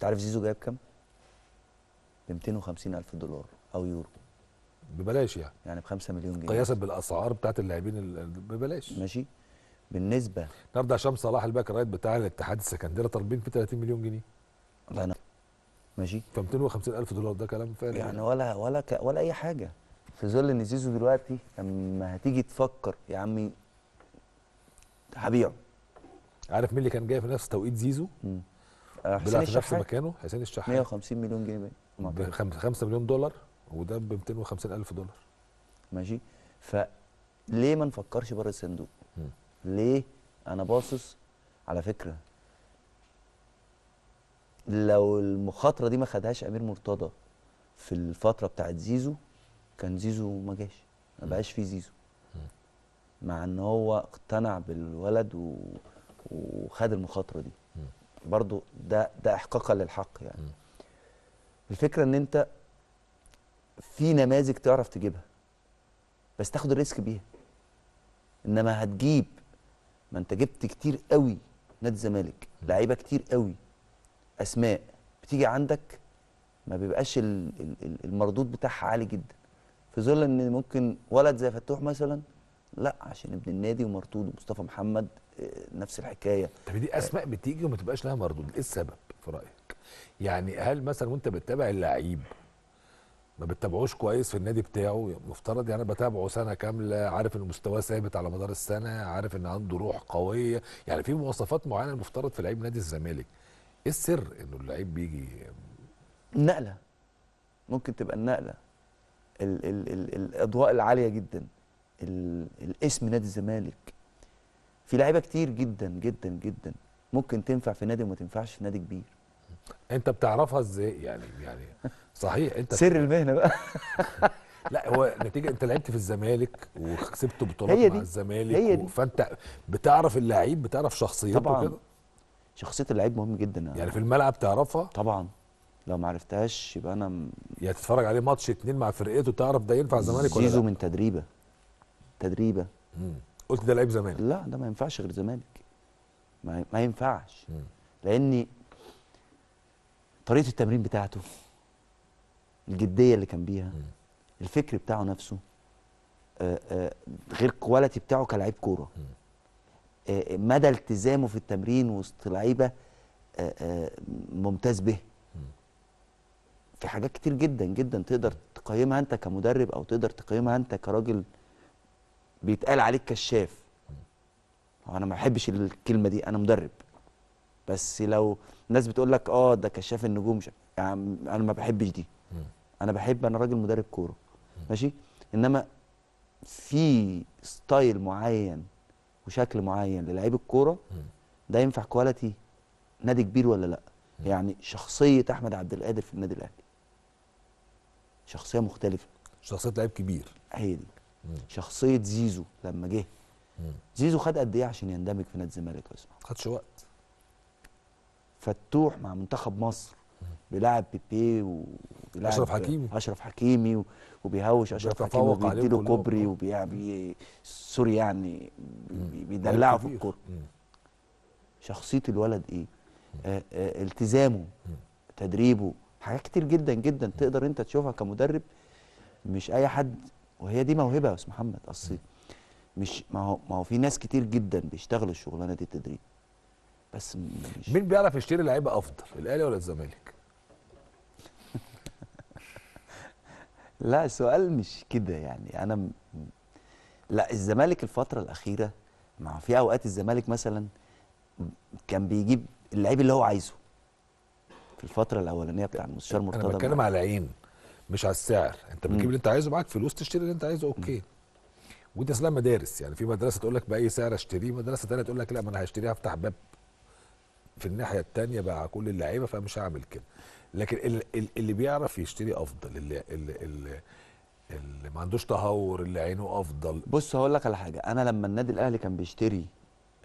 تعرف زيزو جايب كام ب 250 الف دولار او يورو ببلاش يعني يعني ب 5 مليون جنيه قياسا بالاسعار بتاعت اللاعبين ببلاش ماشي بالنسبه النهارده هشام صلاح الباك رايت بتاع الاتحاد السكندري طالبين فيه 30 مليون جنيه الله ينور ماشي ف 250 الف دولار ده كلام فارغ يعني ولا ولا ك... ولا اي حاجه في ظل ان زيزو دلوقتي لما هتيجي تفكر يا عمي هبيعه عارف مين اللي كان جاي في نفس توقيت زيزو؟ امم حسين الشحات في نفس مكانه حسين الشحات 150 مليون جنيه ب 5 مليون دولار وده ب 250 الف دولار ماشي فليه ما نفكرش بره الصندوق ليه انا باصص على فكره لو المخاطره دي ما خدهاش امير مرتضى في الفتره بتاعه زيزو كان زيزو ما جاش ما بقاش فيه زيزو مع ان هو اقتنع بالولد و... وخد المخاطره دي برضو ده ده احقاقا للحق يعني الفكره ان انت في نماذج تعرف تجيبها بس تاخد الريسك بيها انما هتجيب ما انت جبت كتير قوي نادي الزمالك لعيبه كتير قوي اسماء بتيجي عندك ما بيبقاش المردود بتاعها عالي جدا في ظل ان ممكن ولد زي فتوح مثلا لا عشان ابن النادي ومردود ومصطفى محمد آه، نفس الحكايه طب دي اسماء بتيجي وما تبقاش لها مردود ايه السبب في رايك يعني هل مثلا وانت بتتابع اللعيب ما بتتابعوش كويس في النادي بتاعه مفترض يعني بتابعه سنه كامله عارف ان مستواه ثابت على مدار السنه عارف ان عنده روح قويه يعني في مواصفات معينه المفترض في لعيب نادي الزمالك ايه السر انه اللعيب بيجي نقله ممكن تبقى النقله ال ال ال الاضواء العاليه جدا الاسم نادي الزمالك في لعيبه كتير جدا جدا جدا ممكن تنفع في نادي وما تنفعش في نادي كبير انت بتعرفها ازاي يعني يعني صحيح انت سر المهنه بقى لا هو نتيجه انت لعبت في الزمالك وكسبت بطولات مع الزمالك هي دي. فانت بتعرف اللعيب بتعرف شخصيته طبعا كده شخصيه اللعيب مهم جدا يعني, يعني في الملعب تعرفها طبعا لو ما عرفتهاش يبقى انا م... يعني تتفرج عليه ماتش اتنين مع فرقته تعرف ده ينفع الزمالك ولا لا زيزو من تدريبه تدريبه مم. قلت ده لعيب زمالك لا ده ما ينفعش غير زمالك ما, ما ينفعش مم. لاني طريقه التمرين بتاعته الجديه اللي كان بيها الفكر بتاعه نفسه آآ آه، آآ آه، غير الكواليتي بتاعه كلاعب كوره آه، مدى التزامه في التمرين وسط لعيبه ممتاز به في حاجات كتير جدا جدا تقدر تقيمها انت كمدرب او تقدر تقيمها انت كراجل بيتقال عليك كشاف انا ما بحبش الكلمه دي انا مدرب بس لو الناس بتقول لك اه ده كشاف النجوم شا. يعني انا ما بحبش دي انا بحب انا راجل مدرب كوره ماشي انما في ستايل معين وشكل معين للعيب الكوره ده ينفع كواليتي نادي كبير ولا لا يعني شخصيه احمد عبد القادر في النادي الاهلي شخصيه مختلفه شخصيه لعيب كبير هي دي شخصيه زيزو لما جه زيزو خد قد ايه عشان يندمج في نادي الزمالك اصلا خدش وقت فتوح مع منتخب مصر بيلعب بيبي وبيلعب اشرف حكيمي اشرف حكيمي وبيهوش اشرف حكيمي وبيديله كوبري وبيعمل سوري يعني بيدلعه في الكوره شخصيه الولد ايه آه, آه، التزامه تدريبه حاجات كتير جدا جدا تقدر انت تشوفها كمدرب مش اي حد وهي دي موهبه يا استاذ محمد اصل مش ما هو ما هو في ناس كتير جدا بيشتغلوا الشغلانه دي التدريب بس مش مين بيعرف يشتري لعيبه افضل الاهلي ولا الزمالك لا سؤال مش كده يعني انا م... لا الزمالك الفتره الاخيره مع في اوقات الزمالك مثلا كان بيجيب اللعيب اللي هو عايزه في الفتره الاولانيه بتاع المستشار مرتضى انا بتكلم على العين مش على السعر انت بتجيب اللي انت عايزه معاك فلوس تشتري اللي انت عايزه اوكي م. ودي اسمها مدارس يعني في مدرسه تقول لك باي سعر اشتريه مدرسه ثانيه تقول لك لا ما انا هشتريها افتح باب في الناحيه الثانيه بقى كل اللعيبه فمش هعمل كده لكن اللي بيعرف يشتري افضل اللي اللي, اللي اللي ما عندوش تهور اللي عينه افضل بص هقول لك على حاجه انا لما النادي الاهلي كان بيشتري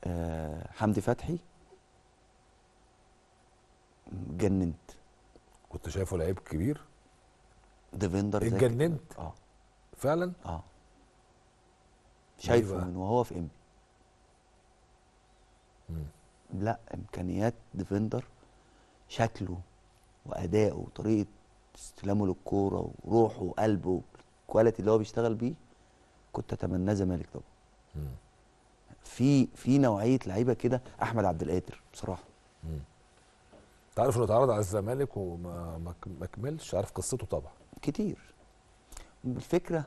آه، حمدي فتحي جننت كنت شايفه لعيب كبير ديفندر اتجننت اه فعلا اه شايفه أيوة. من وهو في امبي لا امكانيات ديفندر شكله وادائه وطريقه استلامه للكوره وروحه وقلبه الكواليتي اللي هو بيشتغل بيه كنت اتمناه زمالك طبعا في في نوعيه لعيبه كده احمد عبد القادر بصراحه انت تعرف انه اتعرض على الزمالك وما كملش عارف قصته طبعا كتير الفكره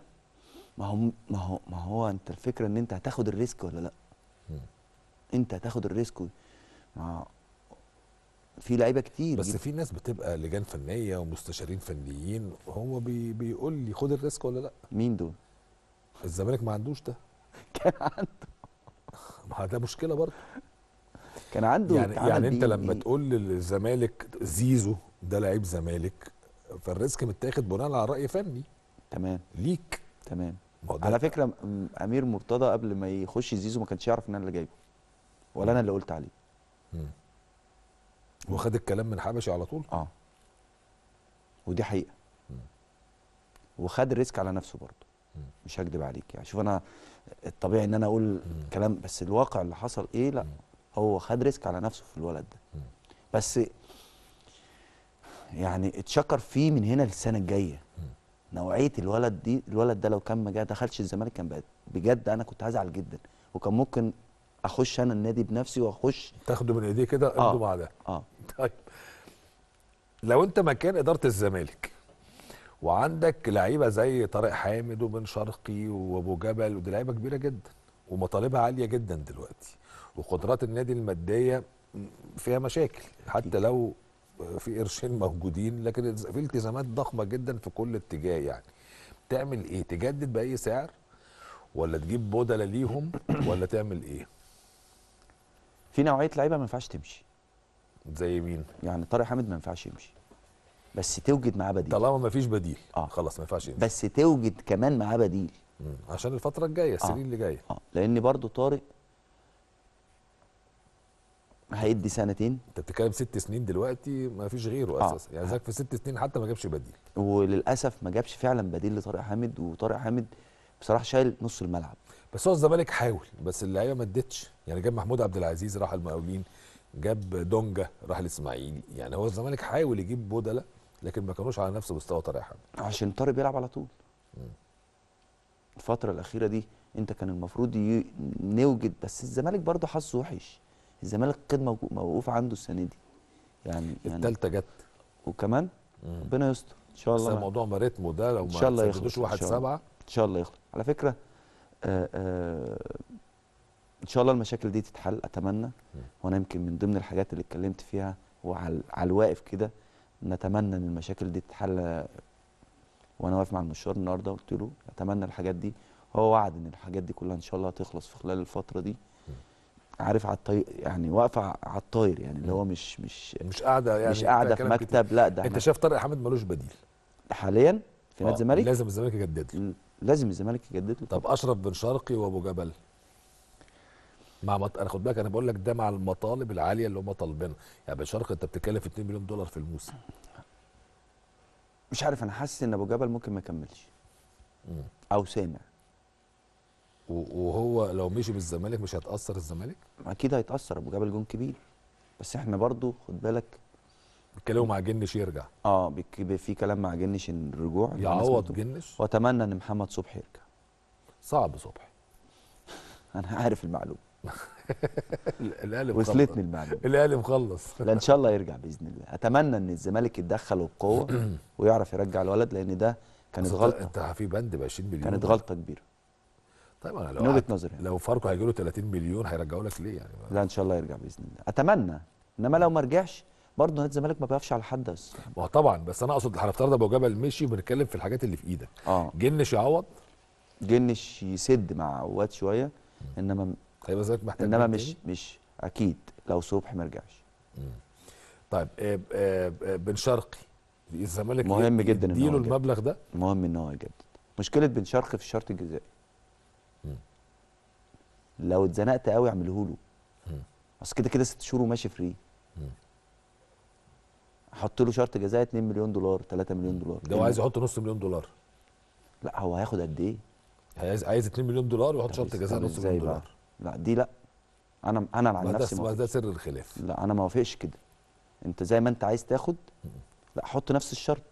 ما هو ما هو ما هو انت الفكره ان انت هتاخد الريسك ولا لا مم. انت هتاخد الريسك في لعيبه كتير بس في ناس بتبقى لجان فنيه ومستشارين فنيين هو بي بيقول لي خد الريسك ولا لا مين دول الزمالك ما عندوش ده كان عنده ما ده مشكله برضه كان عنده يعني يعني انت لما إيه؟ تقول للزمالك زيزو ده لعيب زمالك فالريسك متاخد بناء على راي فني تمام ليك تمام على فكره امير مرتضى قبل ما يخش زيزو ما كانش يعرف ان انا اللي جايبه ولا انا اللي قلت عليه وخد الكلام من حبشي على طول اه ودي حقيقه وخد ريسك على نفسه برضه مش هكدب عليك يعني شوف انا الطبيعي ان انا اقول كلام بس الواقع اللي حصل ايه لا هو خد ريسك على نفسه في الولد ده بس يعني اتشكر فيه من هنا للسنه الجايه نوعيه الولد دي الولد ده لو كان ما دخلش الزمالك كان بجد انا كنت هزعل جدا وكان ممكن اخش انا النادي بنفسي واخش تاخده من ايديه كده اخده آه. بعدها اه طيب لو انت مكان اداره الزمالك وعندك لعيبه زي طارق حامد وبن شرقي وابو جبل ودي لعيبه كبيره جدا ومطالبها عاليه جدا دلوقتي وقدرات النادي الماديه فيها مشاكل حتى لو في قرشين موجودين لكن في التزامات ضخمه جدا في كل اتجاه يعني تعمل ايه تجدد باي سعر ولا تجيب بدله ليهم ولا تعمل ايه في نوعيه لعيبه ما ينفعش تمشي زي مين يعني طارق حامد ما ينفعش يمشي بس توجد معاه بديل طالما ما فيش بديل آه. خلاص ما ينفعش يمشي بس توجد كمان معاه بديل مم. عشان الفتره الجايه آه. السنين آه. اللي جايه اه لان برضو طارق هيدي سنتين انت بتتكلم ست سنين دلوقتي ما فيش غيره آه. اساسا يعني زيك في ست سنين حتى ما جابش بديل وللاسف ما جابش فعلا بديل لطارق حامد وطارق حامد بصراحه شايل نص الملعب بس هو الزمالك حاول بس اللعيبه ما ادتش يعني جاب محمود عبد العزيز راح المقاولين جاب دونجا راح الاسماعيلي يعني هو الزمالك حاول يجيب بودلة لكن ما كانوش على نفس مستوى طارق حمدي عشان طارق بيلعب على طول م. الفتره الاخيره دي انت كان المفروض ي... نوجد بس الزمالك برضه حظه وحش الزمالك قيد موقوف عنده السنه دي يعني الثالثه يعني جت وكمان ربنا يستر ان شاء الله بس موضوع ما ريتمه ده لو ما سددوش 1 7 ان شاء الله يخلص على فكره آه، آه، ان شاء الله المشاكل دي تتحل اتمنى وانا يمكن من ضمن الحاجات اللي اتكلمت فيها وعلى الواقف كده نتمنى ان المشاكل دي تتحل وانا واقف مع المشوار النهارده قلت له اتمنى الحاجات دي هو وعد ان الحاجات دي كلها ان شاء الله هتخلص في خلال الفتره دي عارف على الطاير يعني واقفه على الطاير يعني اللي هو مش مش مش قاعده يعني مش قاعده في مكتب كتير. لا ده انت شايف طارق حامد ملوش بديل حاليا في نادي آه، الزمالك لازم الزمالك يجدد له لازم الزمالك يجدد له طب اشرف بن شرقي وابو جبل مع مط... انا خد بالك انا بقول لك ده مع المطالب العاليه اللي هم طالبينها يعني بن شرقي انت بتتكلم في 2 مليون دولار في الموسم مش عارف انا حاسس ان ابو جبل ممكن ما يكملش او سامع وهو لو مشي بالزمالك مش هيتاثر الزمالك؟ اكيد هيتاثر ابو جبل جون كبير بس احنا برضو خد بالك بيتكلموا مع جنش يرجع اه في كلام مع جنش ان الرجوع يعوض جنش واتمنى ان محمد صبحي يرجع صعب صبحي انا عارف المعلومه الاهلي مخلص وصلتني المعلومه الاهلي مخلص لا ان شاء الله يرجع باذن الله اتمنى ان الزمالك يتدخل وبقوه ويعرف يرجع الولد لان ده كانت غلطه انت في بند ب 20 مليون كانت غلطه كبيره طيب انا لو وجهه نظري يعني. لو فاركو هيجي له 30 مليون هيرجعوا لك ليه يعني لا ان شاء الله يرجع باذن الله اتمنى انما لو ما رجعش برضه نادي الزمالك ما بيقفش على حد بس ما طبعا بس انا اقصد هنفترض ابو جبل مشي وبنتكلم في الحاجات اللي في ايدك اه جنش يعوض جنش يسد مع عواد شويه انما طيب الزمالك محتاج انما مش مش اكيد لو صبحي ما رجعش طيب آه آه آه بن شرقي الزمالك مهم جدا ان هو المبلغ ده مهم ان هو يجدد مشكله بن شرقي في الشرط الجزائي لو اتزنقت قوي اعمله له اصل كده كده ست شهور وماشي فري حط له شرط جزاء 2 مليون دولار 3 مليون دولار ده هو عايز يحط نص مليون دولار لا هو هياخد قد ايه؟ عايز عايز 2 مليون دولار ويحط شرط جزاء نص مليون دولار لا دي لا انا انا عن نفسي ما ده سر الخلاف لا انا ما وافقش كده انت زي ما انت عايز تاخد لا حط نفس الشرط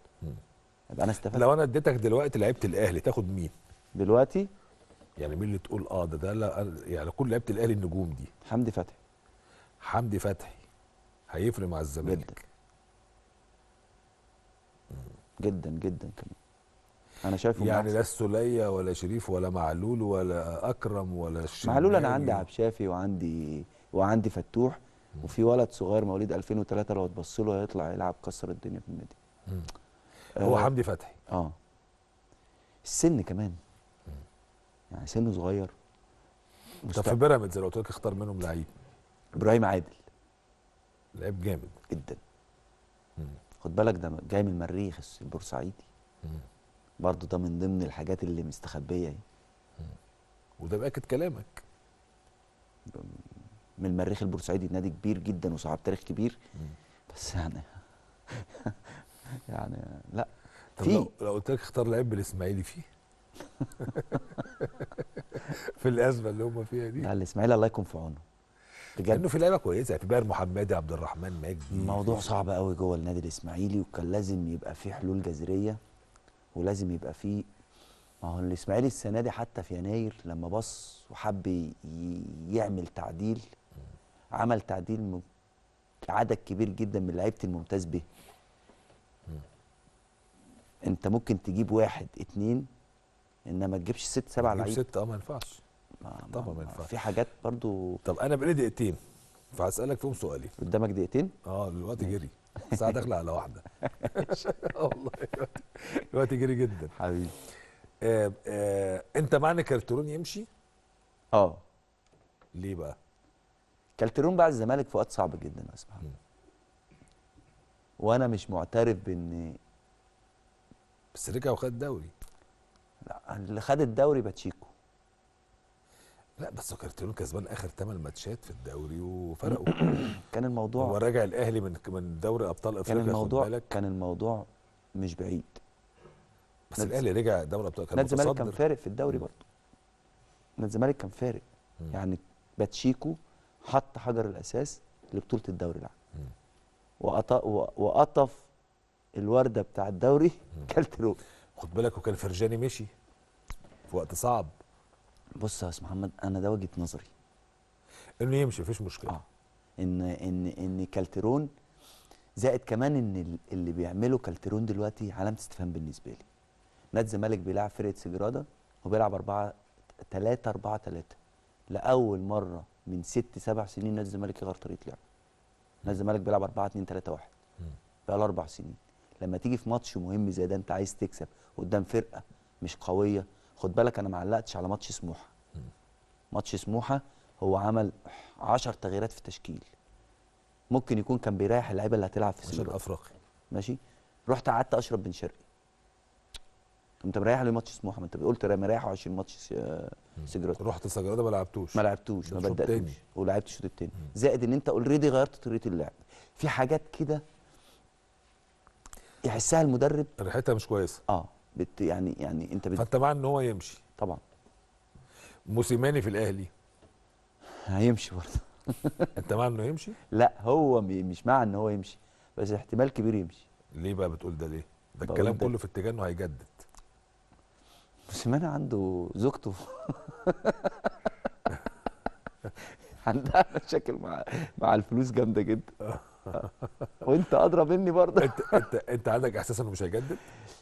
يبقى انا استفدت لو انا اديتك دلوقتي لعيبه الاهلي تاخد مين؟ دلوقتي يعني مين اللي تقول اه ده ده لا يعني كل لعيبه الاهلي النجوم دي حمدي فتحي حمدي فتحي هيفرق مع الزمالك جدا جدا كمان انا شايفه يعني لا السليه ولا شريف ولا معلول ولا اكرم ولا الشيخ معلول انا يعني عندي عبد الشافي وعندي وعندي فتوح مم. وفي ولد صغير مواليد 2003 لو تبص له هيطلع يلعب كسر الدنيا في النادي آه هو حمدي فتحي اه السن كمان مم. يعني سنه صغير طب في بيراميدز لو قلت لك اختار منهم لعيب ابراهيم عادل لعيب جامد جدا خد بالك ده جاي من المريخ البورسعيدي برضه ده من ضمن الحاجات اللي مستخبيه يعني. وده باكد كلامك من المريخ البورسعيدي نادي كبير جدا وصاحب تاريخ كبير مم. بس يعني يعني لا في لو, لو قلت لك اختار لعيب بالاسماعيلي فيه في الازمه اللي هم فيها دي لا الاسماعيلي الله يكون في عونه بجد لانه في لعيبه كويسه في بير محمدي عبد الرحمن مجدي موضوع صعب قوي جوه النادي الاسماعيلي وكان لازم يبقى فيه حلول جذريه ولازم يبقى فيه ما هو الاسماعيلي السنه دي حتى في يناير لما بص وحب يعمل تعديل عمل تعديل م... عدد كبير جدا من لعيبه الممتاز به انت ممكن تجيب واحد اتنين انما تجيبش ست سبع لعيبه ست اه ما ينفعش ما طبعا ما ينفعش في حاجات برضو طب انا بقالي دقيقتين فهسالك فيهم سؤالين قدامك دقيقتين؟ اه الوقت جري الساعه داخله على واحده والله الوقت جري جدا حبيبي آه آه انت معنى كارترون يمشي؟ اه ليه بقى؟ كالترون بعد الزمالك في وقت صعب جدا يا اسمع وانا مش معترف بان بس رجع وخد دوري لا اللي خد الدوري باتشيكو لا بس كارتيرون كسبان اخر 8 ماتشات في الدوري وفرقوا كان الموضوع هو راجع الاهلي من من دوري ابطال افريقيا كان الموضوع كان الموضوع مش بعيد بس الاهلي رجع دوري ابطال كان نادي الزمالك كان فارق في الدوري برضه نادي الزمالك كان فارق يعني باتشيكو حط حجر الاساس لبطوله الدوري العام وقطف الورده بتاع الدوري كالتروب خد بالك وكان فرجاني مشي في وقت صعب بص يا استاذ محمد انا ده وجهه نظري انه يمشي مفيش مشكله اه ان ان ان كالترون زائد كمان ان اللي بيعمله كالترون دلوقتي علامه استفهام بالنسبه لي نادي الزمالك بيلعب فرقه سجرادا وبيلعب 4 3 4 3 لاول مره من ست سبع سنين نادي الزمالك يغير طريقه لعبه نادي الزمالك بيلعب 4 2 3 1 بقى له اربع سنين لما تيجي في ماتش مهم زي ده انت عايز تكسب قدام فرقه مش قويه خد بالك انا ما علقتش على ماتش سموحه ماتش سموحه هو عمل 10 تغييرات في التشكيل ممكن يكون كان بيريح اللعيبه اللي هتلعب في سموحه افريقيا ماشي رحت قعدت اشرب بن شرقي انت مريح ليه ماتش سموحه ما انت قلت مريحه 20 ماتش سجرات رحت سجراده ما لعبتوش ما لعبتوش ما بداتش ولعبت الشوط الثاني زائد ان انت اوريدي غيرت طريقه اللعب في حاجات كده يحسها المدرب ريحتها مش كويسه اه بت يعني يعني انت بت... فانت مع ان هو يمشي طبعا موسيماني في الاهلي هيمشي برضه انت مع انه يمشي؟ لا هو مش مع ان هو يمشي بس احتمال كبير يمشي ليه بقى بتقول ده ليه؟ ده الكلام ده. كله في اتجاه انه هيجدد موسيماني عنده زوجته عندها مشاكل مع مع الفلوس جامده جدا آه. وانت ادرى مني برضه انت انت انت عندك احساس انه مش هيجدد؟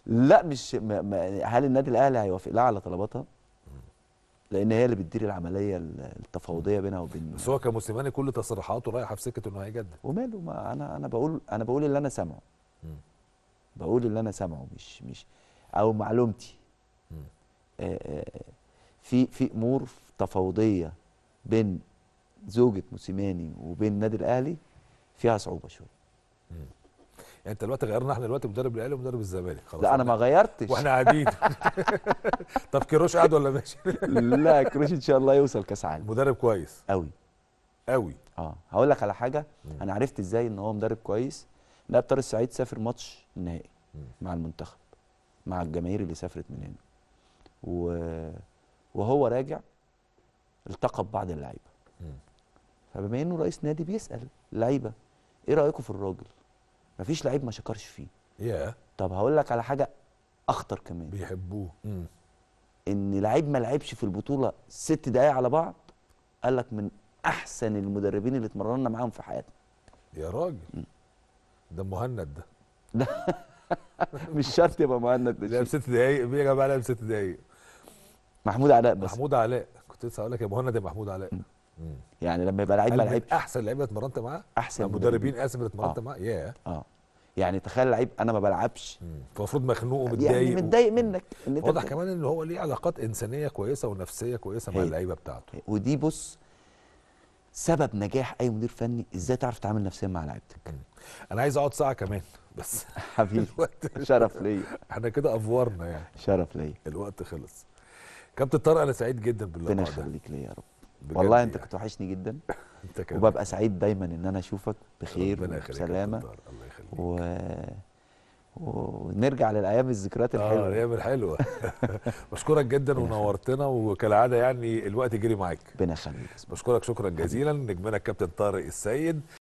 لا مش ما ما يعني هل النادي الاهلي هيوافق لها على طلباتها؟ لان هي اللي بتدير العمليه التفاوضيه بينها وبين بس هو كموسيماني كل تصريحاته رايحه في سكه انه هيجدد وماله ما انا انا بقول انا بقول اللي انا سامعه بقول اللي انا سامعه مش مش او معلومتي آه، آه، في في امور تفاوضيه بين زوجة موسيماني وبين النادي الاهلي فيها صعوبه شويه يعني انت دلوقتي غيرنا احنا دلوقتي مدرب الاهلي ومدرب الزمالك خلاص لا انا ما غيرتش واحنا قاعدين طب كروش قاعد ولا ماشي؟ لا كروش ان شاء الله يوصل كاس عالم مدرب كويس قوي قوي اه هقول لك على حاجه مم. انا عرفت ازاي ان هو مدرب كويس نائب طارق السعيد سافر ماتش النهائي مع المنتخب مع الجماهير اللي سافرت من هنا و... وهو راجع التقى ببعض اللعيبه فبما انه رئيس نادي بيسال اللعيبه ايه رايكم في الراجل مفيش لعيب ما شكرش فيه يا yeah. طب هقول لك على حاجه اخطر كمان بيحبوه امم ان لعيب ما لعبش في البطوله ست دقايق على بعض قال لك من احسن المدربين اللي اتمرنا معاهم في حياتنا يا راجل مم. ده مهند ده ده مش شرط يبقى مهند لعب ست دقايق يا جماعه لعب ست دقايق محمود علاء بس محمود علاء كنت لسه هقول لك يا مهند يا محمود علاء م. يعني لما يبقى لعيب لعيب احسن لعيبه اتمرنت معاه احسن مدربين اسف اتمرنت آه. معاه ياه اه يعني تخيل لعيب انا ما بلعبش فالمفروض مخنوق يعني ومتضايق يعني متضايق منك ان انت واضح كمان ان هو ليه علاقات انسانيه كويسه ونفسيه كويسه مع اللعيبه بتاعته ودي بص سبب نجاح اي مدير فني ازاي تعرف تتعامل نفسيا مع لعيبتك انا عايز اقعد ساعه كمان بس حبيبي شرف ليا احنا كده افورنا يعني شرف ليا الوقت خلص كابتن طارق انا سعيد جدا باللقاء ده ربنا يخليك ليا يا رب والله انت يعني. كنت وحشني جدا انت كمان وببقى سعيد دايما ان انا اشوفك بخير وسلامه الله يخليك و... ونرجع للايام الذكريات آه، الحلوه اه الايام الحلوه بشكرك جدا ونورتنا وكالعاده يعني الوقت جري معاك ربنا يخليك بشكرك شكرا جزيلا نجمنا الكابتن طارق السيد